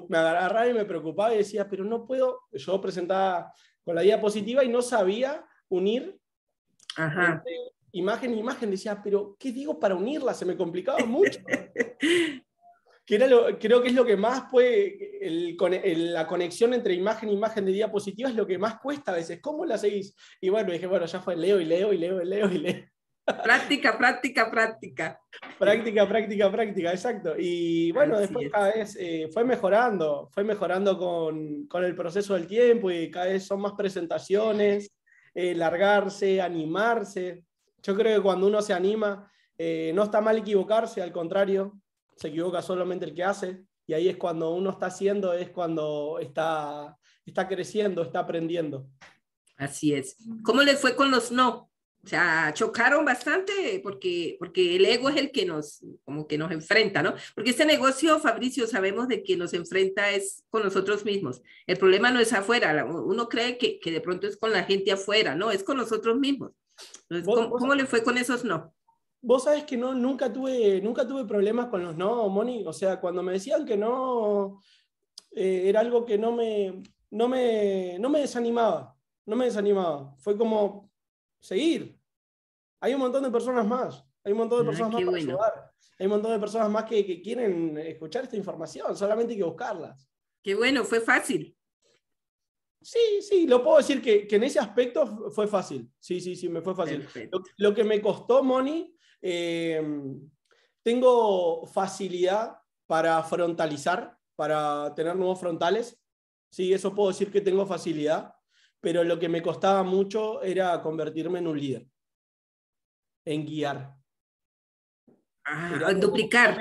me, agarraba y me preocupaba y decía, pero no puedo, yo presentaba con la diapositiva y no sabía unir este, imagen y imagen, decía, pero ¿qué digo para unirla? Se me complicaba mucho. que creo que es lo que más puede, la conexión entre imagen e imagen de diapositiva es lo que más cuesta a veces. ¿Cómo la seguís? Y bueno, dije, bueno, ya fue, leo y leo y leo y leo y leo. Práctica, práctica, práctica. Práctica, práctica, práctica, exacto. Y bueno, después cada vez eh, fue mejorando, fue mejorando con, el proceso del tiempo y cada vez son más presentaciones, eh, largarse, animarse. Yo creo que cuando uno se anima, eh, no está mal equivocarse, al contrario, se equivoca solamente el que hace. Y ahí es cuando uno está haciendo, es cuando está, está creciendo, está aprendiendo. Así es. ¿Cómo le fue con los no? o sea, chocaron bastante porque, porque el ego es el que nos, como que nos enfrenta, ¿no? Porque este negocio, Fabricio, sabemos de que nos enfrenta es con nosotros mismos. El problema no es afuera, uno cree que, que de pronto es con la gente afuera, no, es con nosotros mismos. ¿Cómo, le fue con esos no? Vos sabes que no, nunca tuve, nunca tuve problemas con los no, Moni. O sea, cuando me decían que no, eh, era algo que no me, no me, no me desanimaba. No me desanimaba. Fue como, seguir hay un montón de personas más. Hay un montón de ah, personas más Hay un montón de personas más que, quieren escuchar esta información, solamente hay que buscarlas. Qué bueno, fue fácil. Sí, sí, lo puedo decir que, en ese aspecto fue fácil. Sí, sí, sí, me fue fácil. Lo, que me costó, Moni, eh, tengo facilidad para frontalizar, para tener nuevos frontales. Sí, eso puedo decir que tengo facilidad, pero lo que me costaba mucho era convertirme en un líder en guiar. Ah, duplicar.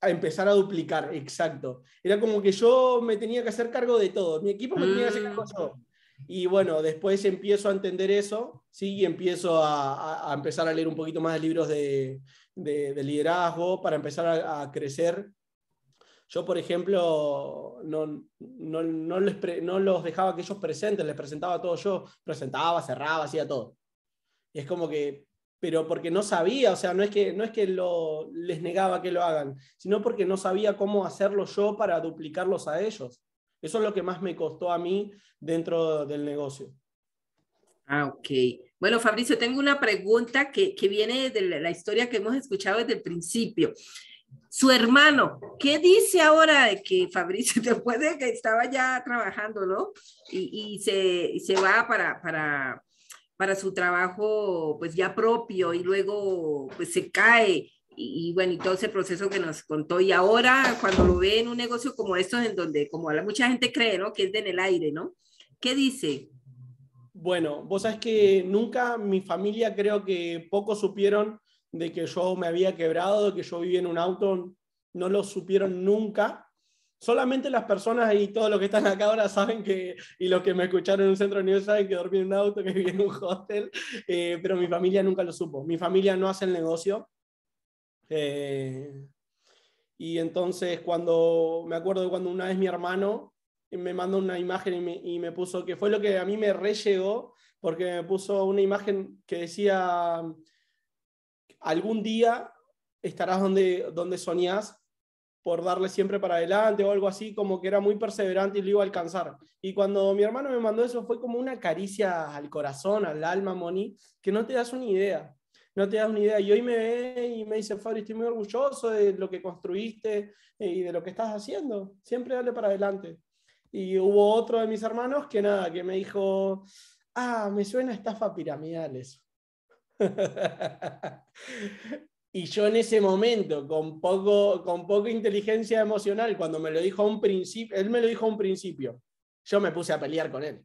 A empezar a duplicar, exacto. Era como que yo me tenía que hacer cargo de todo, mi equipo me tenía que hacer cargo de todo. Mm. Y bueno, después empiezo a entender eso, ¿sí? Y empiezo a, empezar a leer un poquito más de libros de, liderazgo para empezar a, crecer. Yo, por ejemplo, no, no, no, no, los dejaba que ellos presenten, les presentaba todo yo, presentaba, cerraba, hacía todo. Y es como que pero porque no sabía, o sea, no es que, no es que lo, les negaba que lo hagan, sino porque no sabía cómo hacerlo yo para duplicarlos a ellos. Eso es lo que más me costó a mí dentro del negocio. Ah, ok. Bueno, Fabricio, tengo una pregunta que, que viene de la historia que hemos escuchado desde el principio. Su hermano, ¿qué dice ahora de que Fabricio, después de que estaba ya trabajando, ¿no? Y, se, se va para, para, para su trabajo pues ya propio y luego pues se cae y, bueno, y todo ese proceso que nos contó. Y ahora, cuando lo ve en un negocio como estos, en donde, como mucha gente cree, ¿no? Que es de en el aire, ¿no? ¿Qué dice? Bueno, vos sabes que nunca mi familia creo que poco supieron de que yo me había quebrado, de que yo vivía en un auto, no lo supieron nunca. Solamente las personas y todos los que están acá ahora saben que, y los que me escucharon en un centro de niños saben que dormí en un auto, que viví en un hostel, eh, pero mi familia nunca lo supo. Mi familia no hace el negocio. Eh, y entonces cuando, me acuerdo de cuando una vez mi hermano me mandó una imagen y me, puso, que fue lo que a mí me re llegó, porque me puso una imagen que decía, algún día estarás donde, donde soñás, por darle siempre para adelante o algo así, como que era muy perseverante y lo iba a alcanzar. Y cuando mi hermano me mandó eso fue como una caricia al corazón, al alma, Moni, que no te das una idea, no te das una idea. Y hoy me ve y me dice, Fabri, estoy muy orgulloso de lo que construiste eh, y de lo que estás haciendo, siempre dale para adelante. Y hubo otro de mis hermanos que nada, que me dijo, ah, me suena estafa piramidal eso. Y yo en ese momento, con, poco, con poca inteligencia emocional, cuando me lo dijo un principio, él me lo dijo a un principio, yo me puse a pelear con él.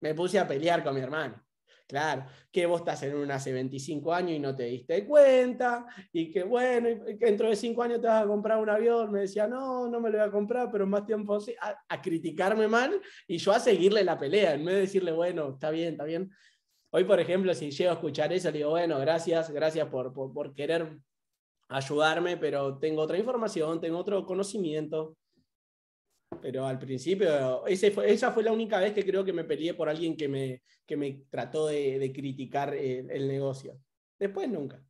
Me puse a pelear con mi hermano. Claro, que vos estás en una hace 25 años y no te diste cuenta, y que bueno, dentro de 5 años te vas a comprar un avión. Me decía, no, no me lo voy a comprar, pero más tiempo a, a criticarme mal y yo a seguirle la pelea, en vez de decirle, bueno, está bien, está bien. Hoy, por ejemplo, si llego a escuchar eso, le digo, bueno, gracias, gracias por, querer ayudarme, pero tengo otra información, tengo otro conocimiento. Pero al principio, esa fue la única vez que creo que me peleé por alguien que me, que me trató de, criticar el, negocio. Después nunca.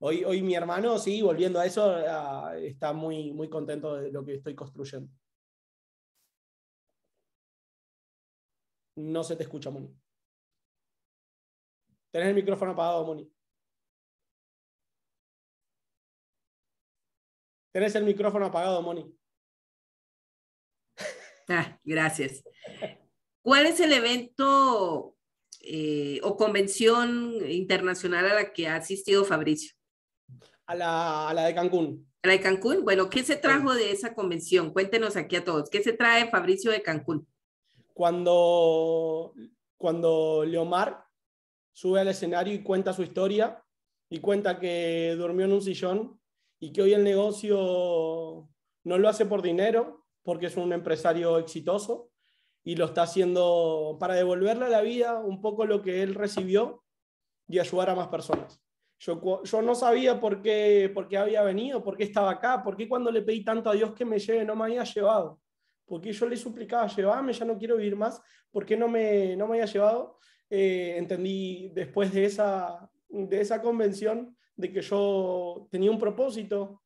Hoy, hoy mi hermano, sí, volviendo a eso, ah, está muy, muy contento de lo que estoy construyendo. No se te escucha, bien. Tenés el micrófono apagado, Moni. Tenés el micrófono apagado, Moni. Ah, gracias. ¿Cuál es el evento eh, o convención internacional a la que ha asistido Fabricio? A la, de Cancún. ¿A la de Cancún? Bueno, ¿qué se trajo de esa convención? Cuéntenos aquí a todos. ¿Qué se trae Fabricio de Cancún? Cuando, cuando Leomar sube al escenario y cuenta su historia y cuenta que durmió en un sillón y que hoy el negocio no lo hace por dinero, porque es un empresario exitoso y lo está haciendo para devolverle a la vida un poco lo que él recibió y ayudar a más personas. Yo, no sabía por qué, por qué había venido, por qué estaba acá, por qué cuando le pedí tanto a Dios que me lleve no me había llevado, porque yo le suplicaba, llévame, ya no quiero vivir más, por qué no me, no me había llevado. Eh, entendí después de esa, de esa convención de que yo tenía un propósito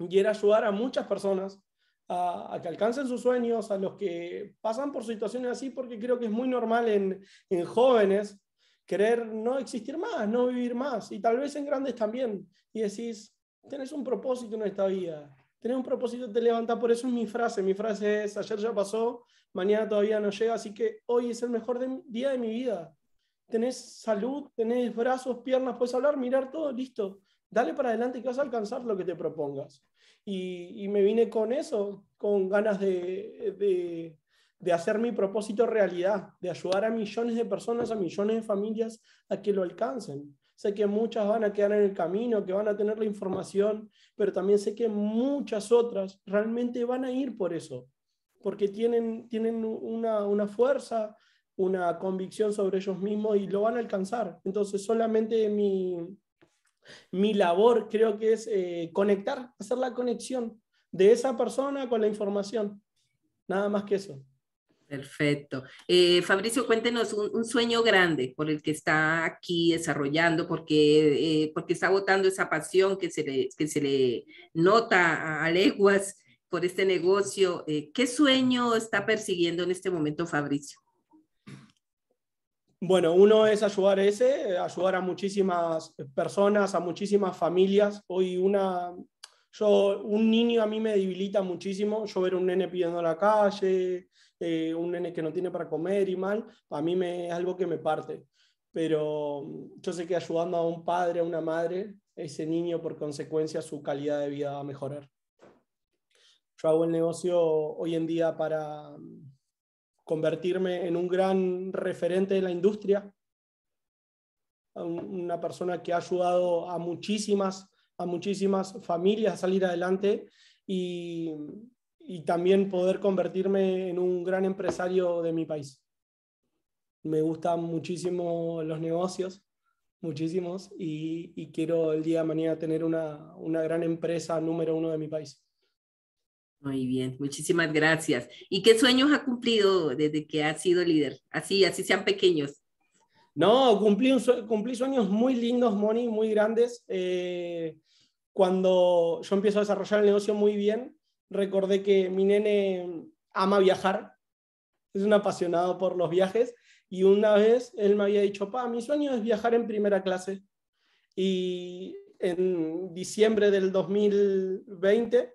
y era ayudar a muchas personas a, que alcancen sus sueños, a los que pasan por situaciones así, porque creo que es muy normal en, en jóvenes querer no existir más, no vivir más, y tal vez en grandes también, y decís, tenés un propósito en esta vida, Tener un propósito te levanta, por eso es mi frase. Mi frase es, ayer ya pasó, mañana todavía no llega, así que hoy es el mejor día de mi vida. Tenés salud, tenés brazos, piernas, puedes hablar, mirar todo, listo. Dale para adelante que vas a alcanzar lo que te propongas. Y, me vine con eso, con ganas de hacer mi propósito realidad, de ayudar a millones de personas, a millones de familias a que lo alcancen. Sé que muchas van a quedar en el camino, que van a tener la información, pero también sé que muchas otras realmente van a ir por eso, porque tienen, tienen una, fuerza, una convicción sobre ellos mismos y lo van a alcanzar. Entonces solamente mi, mi labor creo que es eh, conectar, hacer la conexión de esa persona con la información. Nada más que eso. Perfecto. Eh, Fabricio, cuéntenos un, sueño grande por el que está aquí desarrollando, porque, eh, porque está votando esa pasión que se le, que se le nota a, leguas por este negocio. Eh, ¿Qué sueño está persiguiendo en este momento Fabricio? Bueno, uno es ayudar ese, ayudar a muchísimas personas, a muchísimas familias. Hoy una un niño a mí me debilita muchísimo. Yo ver un nene pidiendo a la calle, eh, un nene que no tiene para comer y mal, a mí es algo que me parte. Pero mm, yo sé que ayudando a un padre, a una madre, ese niño por consecuencia su calidad de vida va a mejorar. Yo hago el negocio hoy en día para mm, convertirme en un gran referente de la industria, una persona que ha ayudado a muchísimas a muchísimas familias salir adelante y, también poder convertirme en un gran empresario de mi país. Me gustan muchísimo los negocios, muchísimos, y, quiero el día de mañana tener una, gran empresa número uno de mi país. Muy bien, muchísimas gracias. ¿Y qué sueños ha cumplido desde que ha sido líder? Así, así sean pequeños. No, cumplí, un, cumplí sueños muy lindos, Moni, muy grandes. Eh, cuando yo empiezo a desarrollar el negocio muy bien, recordé que mi nene ama viajar, es un apasionado por los viajes y una vez él me había dicho, pa, mi sueño es viajar en primera clase. Y en diciembre del 2020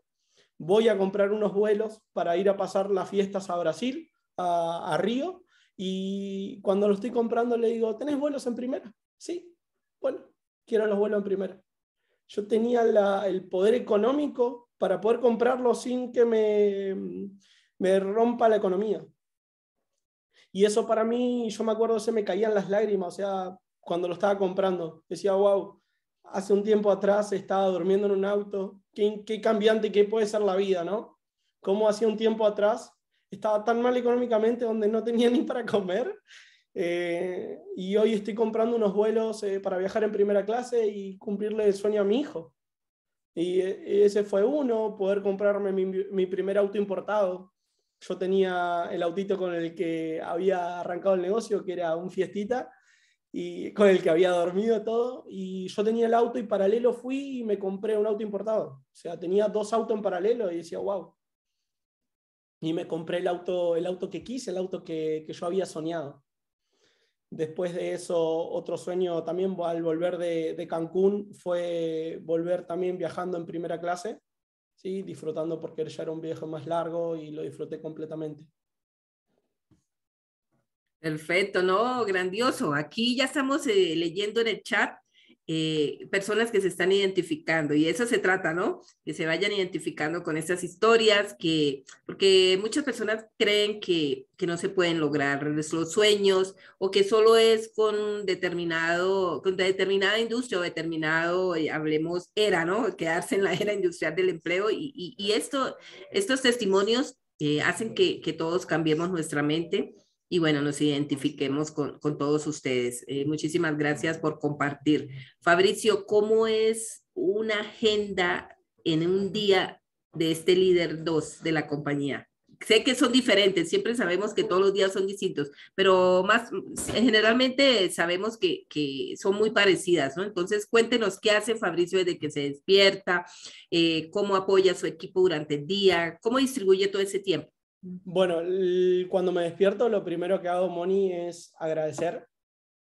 voy a comprar unos vuelos para ir a pasar las fiestas a Brasil, a, a Río, y cuando lo estoy comprando le digo, ¿tenés vuelos en primera? Sí, bueno, quiero los vuelos en primera yo tenía el poder económico para poder comprarlo sin que me, me rompa la economía. Y eso para mí, yo me acuerdo, se me caían las lágrimas, o sea, cuando lo estaba comprando, decía, wow, hace un tiempo atrás estaba durmiendo en un auto, qué, cambiante que puede ser la vida, ¿no? Cómo hacía un tiempo atrás estaba tan mal económicamente donde no tenía ni para comer eh, y hoy estoy comprando unos vuelos eh, para viajar en primera clase y cumplirle el sueño a mi hijo. Y eh, ese fue uno, poder comprarme mi, mi primer auto importado. Yo tenía el autito con el que había arrancado el negocio, que era un fiestita, y con el que había dormido todo. Y yo tenía el auto y paralelo fui y me compré un auto importado. O sea, tenía dos autos en paralelo y decía, wow. Y me compré el auto, el auto que quise, el auto que, que yo había soñado. Después de eso, otro sueño también al volver de, Cancún fue volver también viajando en primera clase, ¿sí? disfrutando porque ya era un viaje más largo y lo disfruté completamente. Perfecto, no, grandioso. Aquí ya estamos eh, leyendo en el chat eh, personas que se están identificando y eso se trata, ¿no? Que se vayan identificando con estas historias, que, porque muchas personas creen que, que no se pueden lograr los sueños o que solo es con determinado, con determinada industria o determinado, eh, hablemos, era, ¿no? Quedarse en la era industrial del empleo y, y, esto, estos testimonios eh, hacen que, que todos cambiemos nuestra mente y bueno, nos identifiquemos con, todos ustedes. Eh, muchísimas gracias por compartir. Fabricio, ¿cómo es una agenda en un día de este líder 2 de la compañía? Sé que son diferentes, siempre sabemos que todos los días son distintos, pero más generalmente sabemos que, son muy parecidas, ¿no? Entonces, cuéntenos qué hace Fabricio desde que se despierta, eh, cómo apoya a su equipo durante el día, cómo distribuye todo ese tiempo. Bueno, cuando me despierto, lo primero que hago, Moni, es agradecer.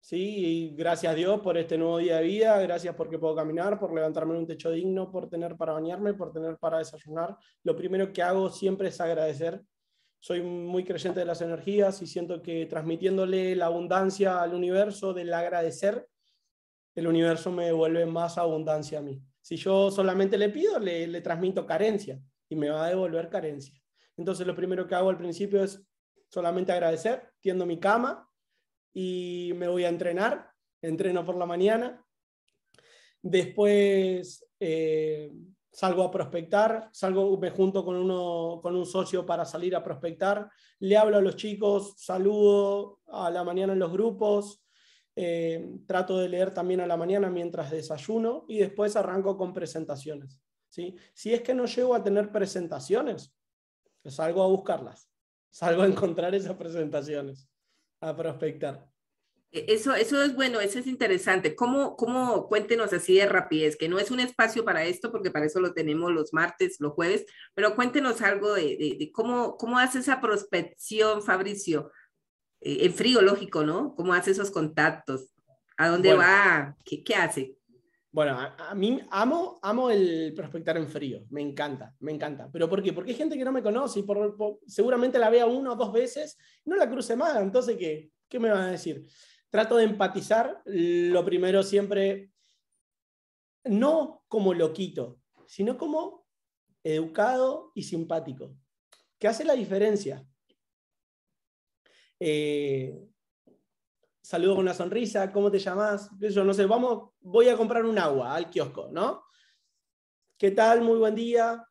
Sí, gracias a Dios por este nuevo día de vida, gracias porque puedo caminar, por levantarme en un techo digno, por tener para bañarme, por tener para desayunar. Lo primero que hago siempre es agradecer. Soy muy creyente de las energías y siento que transmitiéndole la abundancia al universo del agradecer, el universo me devuelve más abundancia a mí. Si yo solamente le pido, le transmito carencia y me va a devolver carencia. Entonces lo primero que hago al principio es solamente agradecer, tiendo mi cama y me voy a entrenar, entreno por la mañana. Después eh, salgo a prospectar, salgo, me junto con, uno, con un socio para salir a prospectar, le hablo a los chicos, saludo a la mañana en los grupos, eh, trato de leer también a la mañana mientras desayuno y después arranco con presentaciones. ¿sí? Si es que no llego a tener presentaciones, Salgo a buscarlas, salgo a encontrar esas presentaciones, a prospectar. E-, eso, eso es bueno, eso es interesante. ¿Cómo, ¿Cómo, cuéntenos así de rapidez? Que no es un espacio para esto, porque para eso lo tenemos los martes, los jueves, pero cuéntenos algo de, cómo, cómo hace esa prospección, Fabricio. Eh, en frío, lógico, ¿no? ¿Cómo hace esos contactos? ¿A dónde va? ¿Qué, ¿Qué hace? Bueno, a, mí amo, amo el prospectar en frío, me encanta, me encanta. ¿Pero por qué? Porque hay gente que no me conoce y por, seguramente la vea una o dos veces, no la cruce más, entonces ¿qué, ¿qué me van a decir? Trato de empatizar, lo primero siempre, no como loquito, sino como educado y simpático, ¿Qué hace la diferencia. Eh, saludo con una sonrisa, ¿cómo te llamas? Yo no sé, vamos, voy a comprar un agua al kiosco, ¿no? ¿Qué tal? Muy buen día.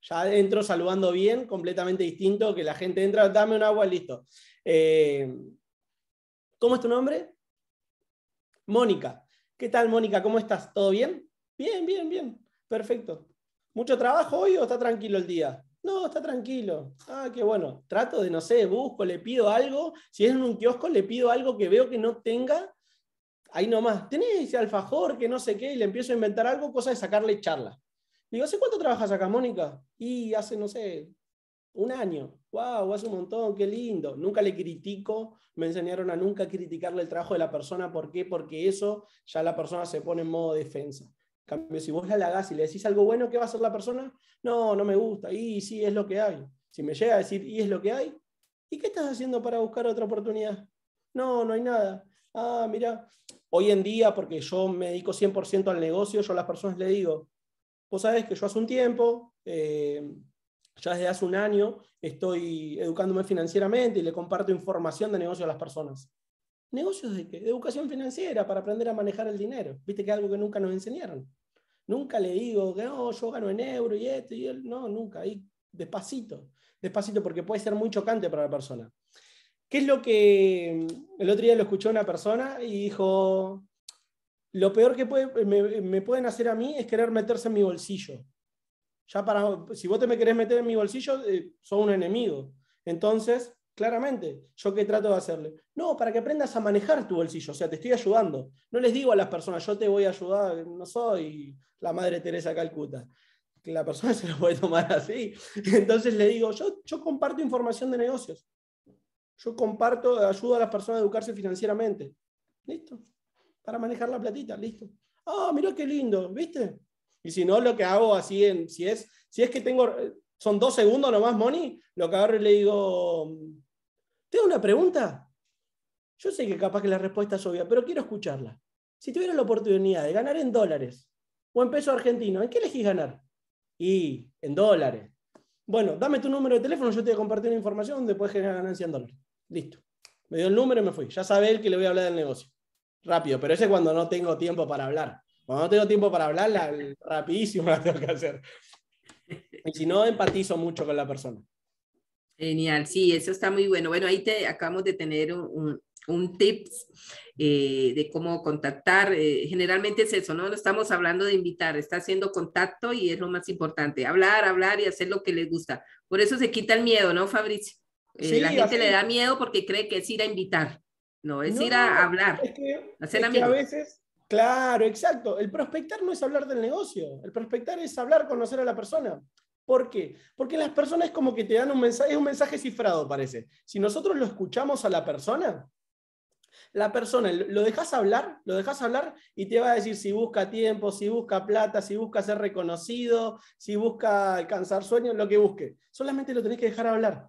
Ya entro saludando bien, completamente distinto, que la gente entra, dame un agua, listo. Eh, ¿Cómo es tu nombre? Mónica. ¿Qué tal, Mónica? ¿Cómo estás? ¿Todo bien? Bien, bien, bien. Perfecto. ¿Mucho trabajo hoy o está tranquilo el día? No, está tranquilo. Ah, qué bueno. Trato de, no sé, busco, le pido algo. Si es en un kiosco, le pido algo que veo que no tenga. Ahí nomás, tenés alfajor, que no sé qué, y le empiezo a inventar algo, cosa de sacarle charla. Digo, ¿hace cuánto trabajas acá, Mónica? Y hace, no sé, un año. ¡Wow! Hace un montón, qué lindo. Nunca le critico. Me enseñaron a nunca criticarle el trabajo de la persona. ¿Por qué? Porque eso ya la persona se pone en modo defensa cambio, si vos le halagás y le decís algo bueno, ¿qué va a hacer la persona? No, no me gusta. Y sí, es lo que hay. Si me llega a decir, y es lo que hay, ¿y qué estás haciendo para buscar otra oportunidad? No, no hay nada. Ah, mira, hoy en día, porque yo me dedico 100% al negocio, yo a las personas le digo, vos sabés que yo hace un tiempo, eh, ya desde hace un año, estoy educándome financieramente y le comparto información de negocio a las personas. ¿Negocios de qué? educación financiera, para aprender a manejar el dinero. Viste que es algo que nunca nos enseñaron. Nunca le digo que oh, yo gano en euro y esto y él. No, nunca. Ahí, despacito. Despacito, porque puede ser muy chocante para la persona. ¿Qué es lo que el otro día lo escuchó una persona y dijo, lo peor que puede, me, pueden hacer a mí es querer meterse en mi bolsillo. Ya para, si vos te me querés meter en mi bolsillo, eh, sos un enemigo. Entonces, claramente. ¿Yo qué trato de hacerle? No, para que aprendas a manejar tu bolsillo, o sea, te estoy ayudando. No les digo a las personas, yo te voy a ayudar, no soy la madre Teresa Calcuta. la persona se lo puede tomar así. Entonces le digo, yo, yo comparto información de negocios. Yo comparto, ayudo a las personas a educarse financieramente. ¿Listo? Para manejar la platita, listo. Ah, mirá qué lindo, ¿viste? Y si no, lo que hago así, en, si, es, si es que tengo, eh, son dos segundos nomás, Moni, lo que agarro y le digo, ¿Te da una pregunta? Yo sé que capaz que la respuesta es obvia, pero quiero escucharla. Si tuvieras la oportunidad de ganar en dólares o en peso argentino, ¿en qué elegís ganar? Y en dólares. Bueno, dame tu número de teléfono, yo te voy a compartir una información después puedes generar ganancia en dólares. Listo. Me dio el número y me fui. Ya sabe él que le voy a hablar del negocio. Rápido, pero ese es cuando no tengo tiempo para hablar. Cuando no tengo tiempo para hablar, rapidísimo la tengo que hacer. Y si no, empatizo mucho con la persona. Genial, sí, eso está muy bueno. Bueno, ahí te acabamos de tener un, un, tips eh, de cómo contactar. Eh, generalmente es eso, ¿no? No estamos hablando de invitar, está haciendo contacto y es lo más importante, hablar, hablar y hacer lo que les gusta. Por eso se quita el miedo, ¿no, Fabricio? Eh, sí, la gente le da miedo porque cree que es ir a invitar, no, es ir a hablar, hacer a veces, claro, exacto. El prospectar no es hablar del negocio, el prospectar es hablar, conocer a la persona. ¿Por qué? Porque las personas como que te dan un mensaje, es un mensaje cifrado, parece. Si nosotros lo escuchamos a la persona, la persona, lo dejas hablar, lo dejas hablar y te va a decir si busca tiempo, si busca plata, si busca ser reconocido, si busca alcanzar sueños, lo que busque. Solamente lo tenés que dejar hablar.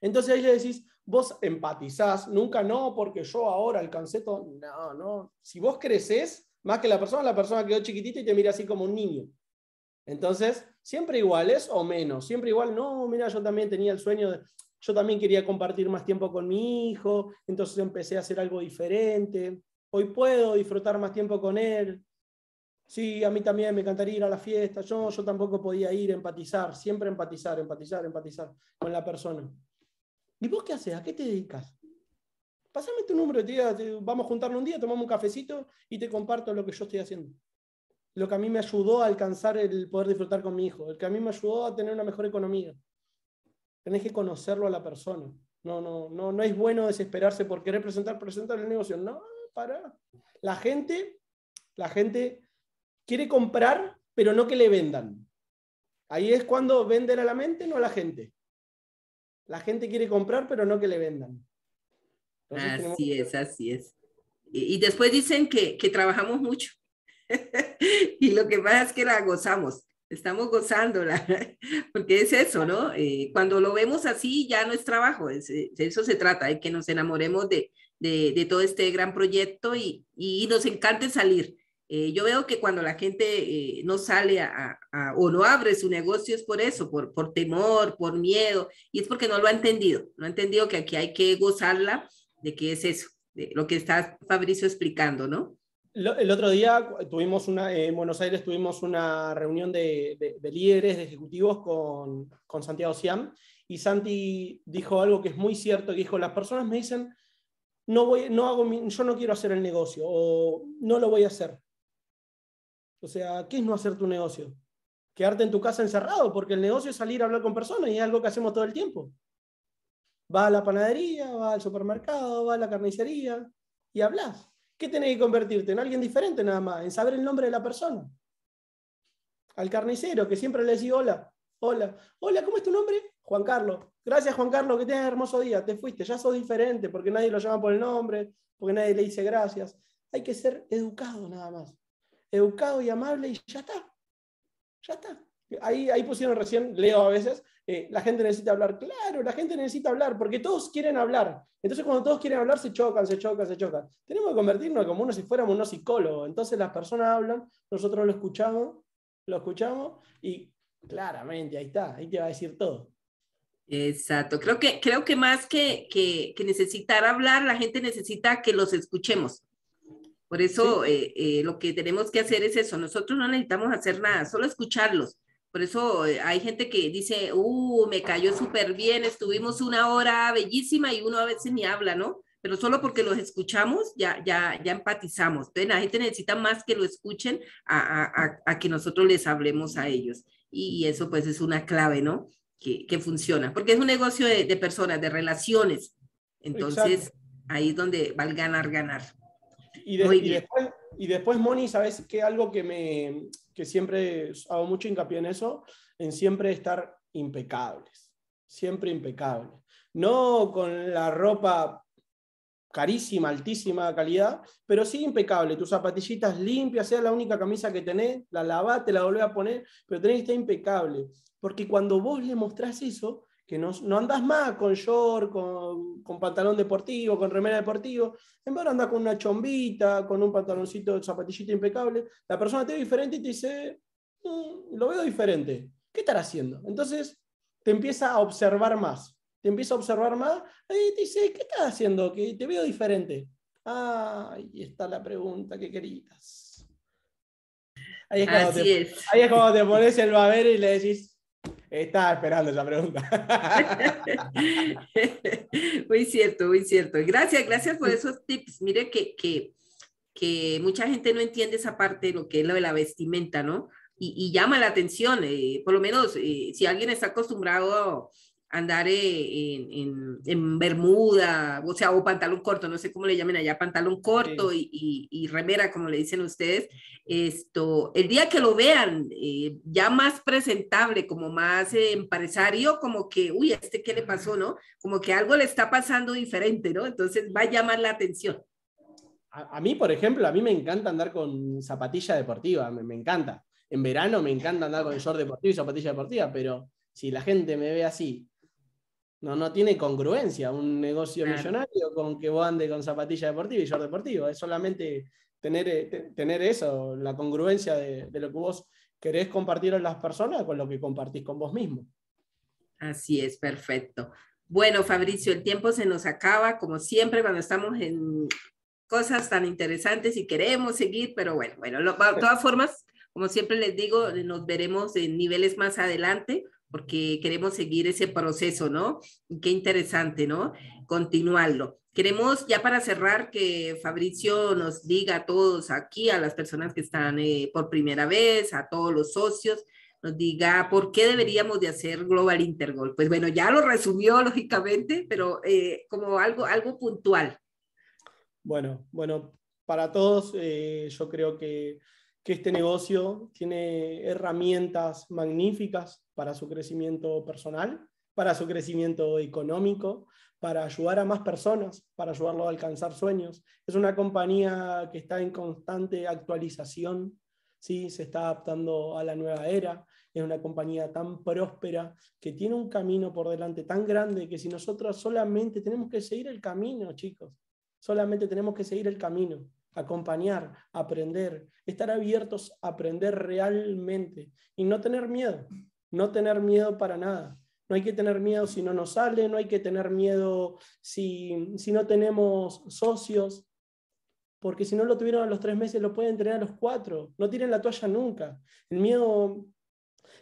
Entonces ahí le decís, vos empatizás, nunca no, porque yo ahora alcancé todo. No, no. Si vos creces, más que la persona, la persona quedó chiquitita y te mira así como un niño. Entonces, siempre iguales o menos, siempre igual, no, mira, yo también tenía el sueño de, yo también quería compartir más tiempo con mi hijo, entonces empecé a hacer algo diferente, hoy puedo disfrutar más tiempo con él, sí, a mí también me encantaría ir a la fiesta, yo, yo tampoco podía ir, empatizar, siempre empatizar, empatizar, empatizar con la persona. ¿Y vos qué haces? ¿A qué te dedicas? Pásame tu número, tía, vamos a juntarlo un día, tomamos un cafecito y te comparto lo que yo estoy haciendo lo que a mí me ayudó a alcanzar el poder disfrutar con mi hijo, el que a mí me ayudó a tener una mejor economía. Tenés que conocerlo a la persona. No, no, no, no es bueno desesperarse por querer presentar, presentar el negocio. No, para. La gente, la gente quiere comprar, pero no que le vendan. Ahí es cuando venden a la mente, no a la gente. La gente quiere comprar, pero no que le vendan. así es, así es. Y, después dicen que trabajamos mucho. y lo que pasa es que la gozamos, estamos gozándola, porque es eso, ¿no? Eh, cuando lo vemos así ya no es trabajo, eh, eso se trata, de que nos enamoremos de, de, todo este gran proyecto y, y nos encante salir. Eh, yo veo que cuando la gente no sale o no abre su negocio es por eso, por, por temor, por miedo, y es porque no lo ha entendido, no ha entendido que aquí hay que gozarla de que es eso, de lo que está Fabricio explicando, ¿no? el otro día tuvimos una, eh, en Buenos Aires tuvimos una reunión de, líderes, de ejecutivos con, Santiago Siam y Santi dijo algo que es muy cierto, que dijo, las personas me dicen, no voy, no hago yo no quiero hacer el negocio o no lo voy a hacer. O sea, ¿qué es no hacer tu negocio? Quedarte en tu casa encerrado, porque el negocio es salir a hablar con personas y es algo que hacemos todo el tiempo. Va a la panadería, va al supermercado, va a la carnicería y hablas. ¿Qué tenés que convertirte? En alguien diferente nada más, en saber el nombre de la persona. Al carnicero, que siempre le decía hola, hola, hola, ¿cómo es tu nombre? Juan Carlos. Gracias, Juan Carlos, que tengas hermoso día. Te fuiste, ya sos diferente, porque nadie lo llama por el nombre, porque nadie le dice gracias. Hay que ser educado nada más. Educado y amable y ya está. Ya está ahí, ahí pusieron recién, leo a veces, eh, la gente necesita hablar. Claro, la gente necesita hablar, porque todos quieren hablar. Entonces, cuando todos quieren hablar, se chocan, se chocan, se chocan. Tenemos que convertirnos como uno si fuéramos unos psicólogos. Entonces, las personas hablan, nosotros lo escuchamos, lo escuchamos, y claramente ahí está, ahí te va a decir todo. Exacto, creo que, creo que más que, que, necesitar hablar, la gente necesita que los escuchemos. Por eso eh, eh, lo que tenemos que hacer es eso, nosotros no necesitamos hacer nada, solo escucharlos por eso eh, hay gente que dice, uh, me cayó súper bien, estuvimos una hora bellísima y uno a veces ni habla, ¿no? Pero solo porque los escuchamos ya, ya, ya empatizamos. Entonces la gente necesita más que lo escuchen a, a, a, que nosotros les hablemos a ellos. Y eso pues es una clave, ¿no? Que, que funciona, porque es un negocio de, personas, de relaciones. Entonces ahí es donde va el ganar, ganar. Y, y después, y después, Moni, ¿sabes qué? Algo que me, que siempre hago mucho hincapié en eso, en siempre estar impecables, siempre impecables. No con la ropa carísima, altísima calidad, pero sí impecable. Tus zapatillitas limpias, sea la única camisa que tenés, la lava te la volvés a poner, pero tenés que estar impecable. Porque cuando vos le mostrás eso, que no, no andás más con short, con, pantalón deportivo, con remera deportivo, en vez andar con una chombita, con un pantaloncito, zapatillita impecable, la persona te ve diferente y te dice, mm, lo veo diferente, ¿qué estará haciendo? Entonces te empieza a observar más, te empieza a observar más y te dice, ¿qué estás haciendo? Que te veo diferente. ahí está la pregunta que querías. Ahí es, cuando te, te pones el babero y le decís, estaba esperando esa pregunta. muy cierto, muy cierto. Gracias, gracias por esos tips. Mire que, que, que, mucha gente no entiende esa parte de lo que es lo de la vestimenta, ¿no? Y, llama la atención, eh, por lo menos eh, si alguien está acostumbrado andar en, en, en, bermuda, o sea, o pantalón corto, no sé cómo le llamen allá, pantalón corto y, y, y, remera, como le dicen ustedes, esto, el día que lo vean eh, ya más presentable, como más empresario, como que, uy, este qué le pasó, ¿no? Como que algo le está pasando diferente, ¿no? Entonces va a llamar la atención. A, mí, por ejemplo, a mí me encanta andar con zapatilla deportiva, me, me encanta. En verano me encanta andar con short deportivo y zapatilla deportiva, pero si la gente me ve así no, no tiene congruencia un negocio millonario con que vos andes con zapatilla deportiva y short deportivo. Es solamente tener, eh, tener eso, la congruencia de, lo que vos querés compartir a las personas con lo que compartís con vos mismo. Así es, perfecto. Bueno, Fabricio, el tiempo se nos acaba, como siempre, cuando estamos en cosas tan interesantes y queremos seguir, pero bueno, bueno, de todas formas, como siempre les digo, nos veremos en niveles más adelante porque queremos seguir ese proceso, ¿no? Qué interesante, ¿no? Continuarlo. Queremos ya para cerrar que Fabricio nos diga a todos aquí, a las personas que están eh, por primera vez, a todos los socios, nos diga por qué deberíamos de hacer Global Intergol. Pues bueno, ya lo resumió lógicamente, pero eh, como algo, algo puntual. Bueno, bueno, para todos eh, yo creo que que este negocio tiene herramientas magníficas para su crecimiento personal, para su crecimiento económico, para ayudar a más personas, para ayudarlo a alcanzar sueños. Es una compañía que está en constante actualización, ¿sí? se está adaptando a la nueva era, es una compañía tan próspera que tiene un camino por delante tan grande que si nosotros solamente tenemos que seguir el camino, chicos, solamente tenemos que seguir el camino acompañar, aprender, estar abiertos a aprender realmente y no tener miedo, no tener miedo para nada. No hay que tener miedo si no nos sale, no hay que tener miedo si, si no tenemos socios, porque si no lo tuvieron a los tres meses, lo pueden tener a los cuatro. No tiren la toalla nunca. El miedo,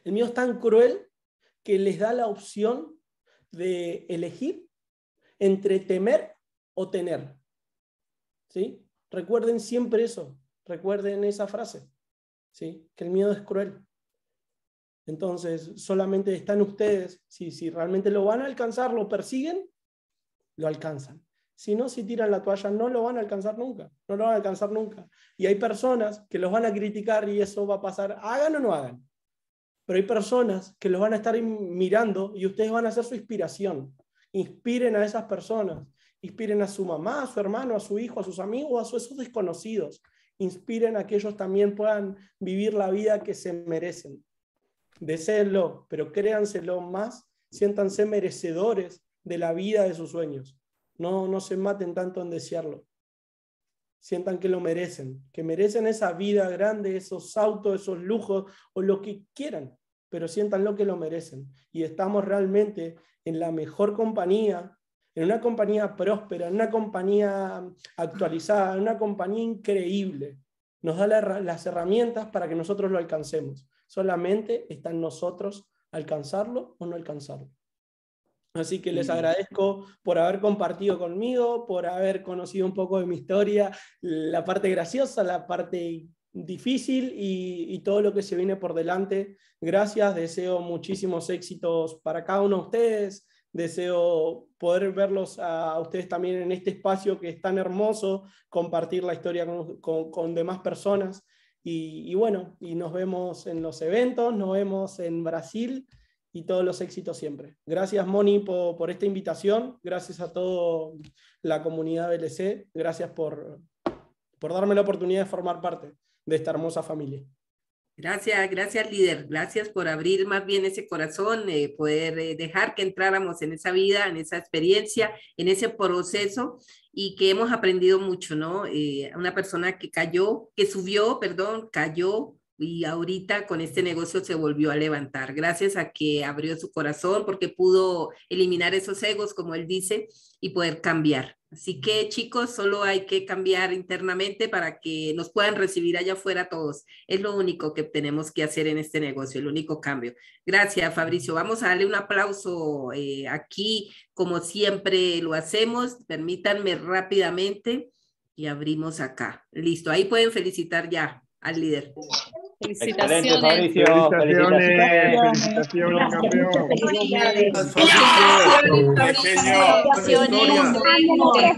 el miedo es tan cruel que les da la opción de elegir entre temer o tener. ¿Sí? Recuerden siempre eso, recuerden esa frase, ¿sí? que el miedo es cruel. Entonces, solamente están ustedes, si, si realmente lo van a alcanzar, lo persiguen, lo alcanzan. Si no, si tiran la toalla, no lo van a alcanzar nunca, no lo van a alcanzar nunca. Y hay personas que los van a criticar y eso va a pasar, hagan o no hagan. Pero hay personas que los van a estar mirando y ustedes van a ser su inspiración. Inspiren a esas personas. Inspiren a su mamá, a su hermano, a su hijo, a sus amigos, a sus, desconocidos. Inspiren a que ellos también puedan vivir la vida que se merecen. Deseenlo, pero créanselo más. Siéntanse merecedores de la vida de sus sueños. No, no se maten tanto en desearlo. Sientan que lo merecen, que merecen esa vida grande, esos autos, esos lujos o lo que quieran, pero sientan lo que lo merecen. Y estamos realmente en la mejor compañía en una compañía próspera, en una compañía actualizada, en una compañía increíble. Nos da las herramientas para que nosotros lo alcancemos. Solamente está en nosotros alcanzarlo o no alcanzarlo. Así que les agradezco por haber compartido conmigo, por haber conocido un poco de mi historia, la parte graciosa, la parte difícil y, todo lo que se viene por delante. Gracias, deseo muchísimos éxitos para cada uno de ustedes, Deseo poder verlos a, ustedes también en este espacio que es tan hermoso, compartir la historia con, demás personas. Y, bueno, y nos vemos en los eventos, nos vemos en Brasil y todos los éxitos siempre. Gracias Moni por, esta invitación, gracias a toda la comunidad BLC, gracias por darme la oportunidad de formar parte de esta hermosa familia. Gracias, gracias líder, gracias por abrir más bien ese corazón, eh, poder eh, dejar que entráramos en esa vida, en esa experiencia, en ese proceso y que hemos aprendido mucho, ¿no? Eh, una persona que cayó, que subió, perdón, cayó y ahorita con este negocio se volvió a levantar, gracias a que abrió su corazón porque pudo eliminar esos egos, como él dice, y poder cambiar. Así que chicos, solo hay que cambiar internamente para que nos puedan recibir allá afuera todos. Es lo único que tenemos que hacer en este negocio, el único cambio. Gracias, Fabricio. Vamos a darle un aplauso eh, aquí, como siempre lo hacemos. Permítanme rápidamente y abrimos acá. Listo, ahí pueden felicitar ya al líder. Felicitaciones. Felicitaciones. Felicitaciones.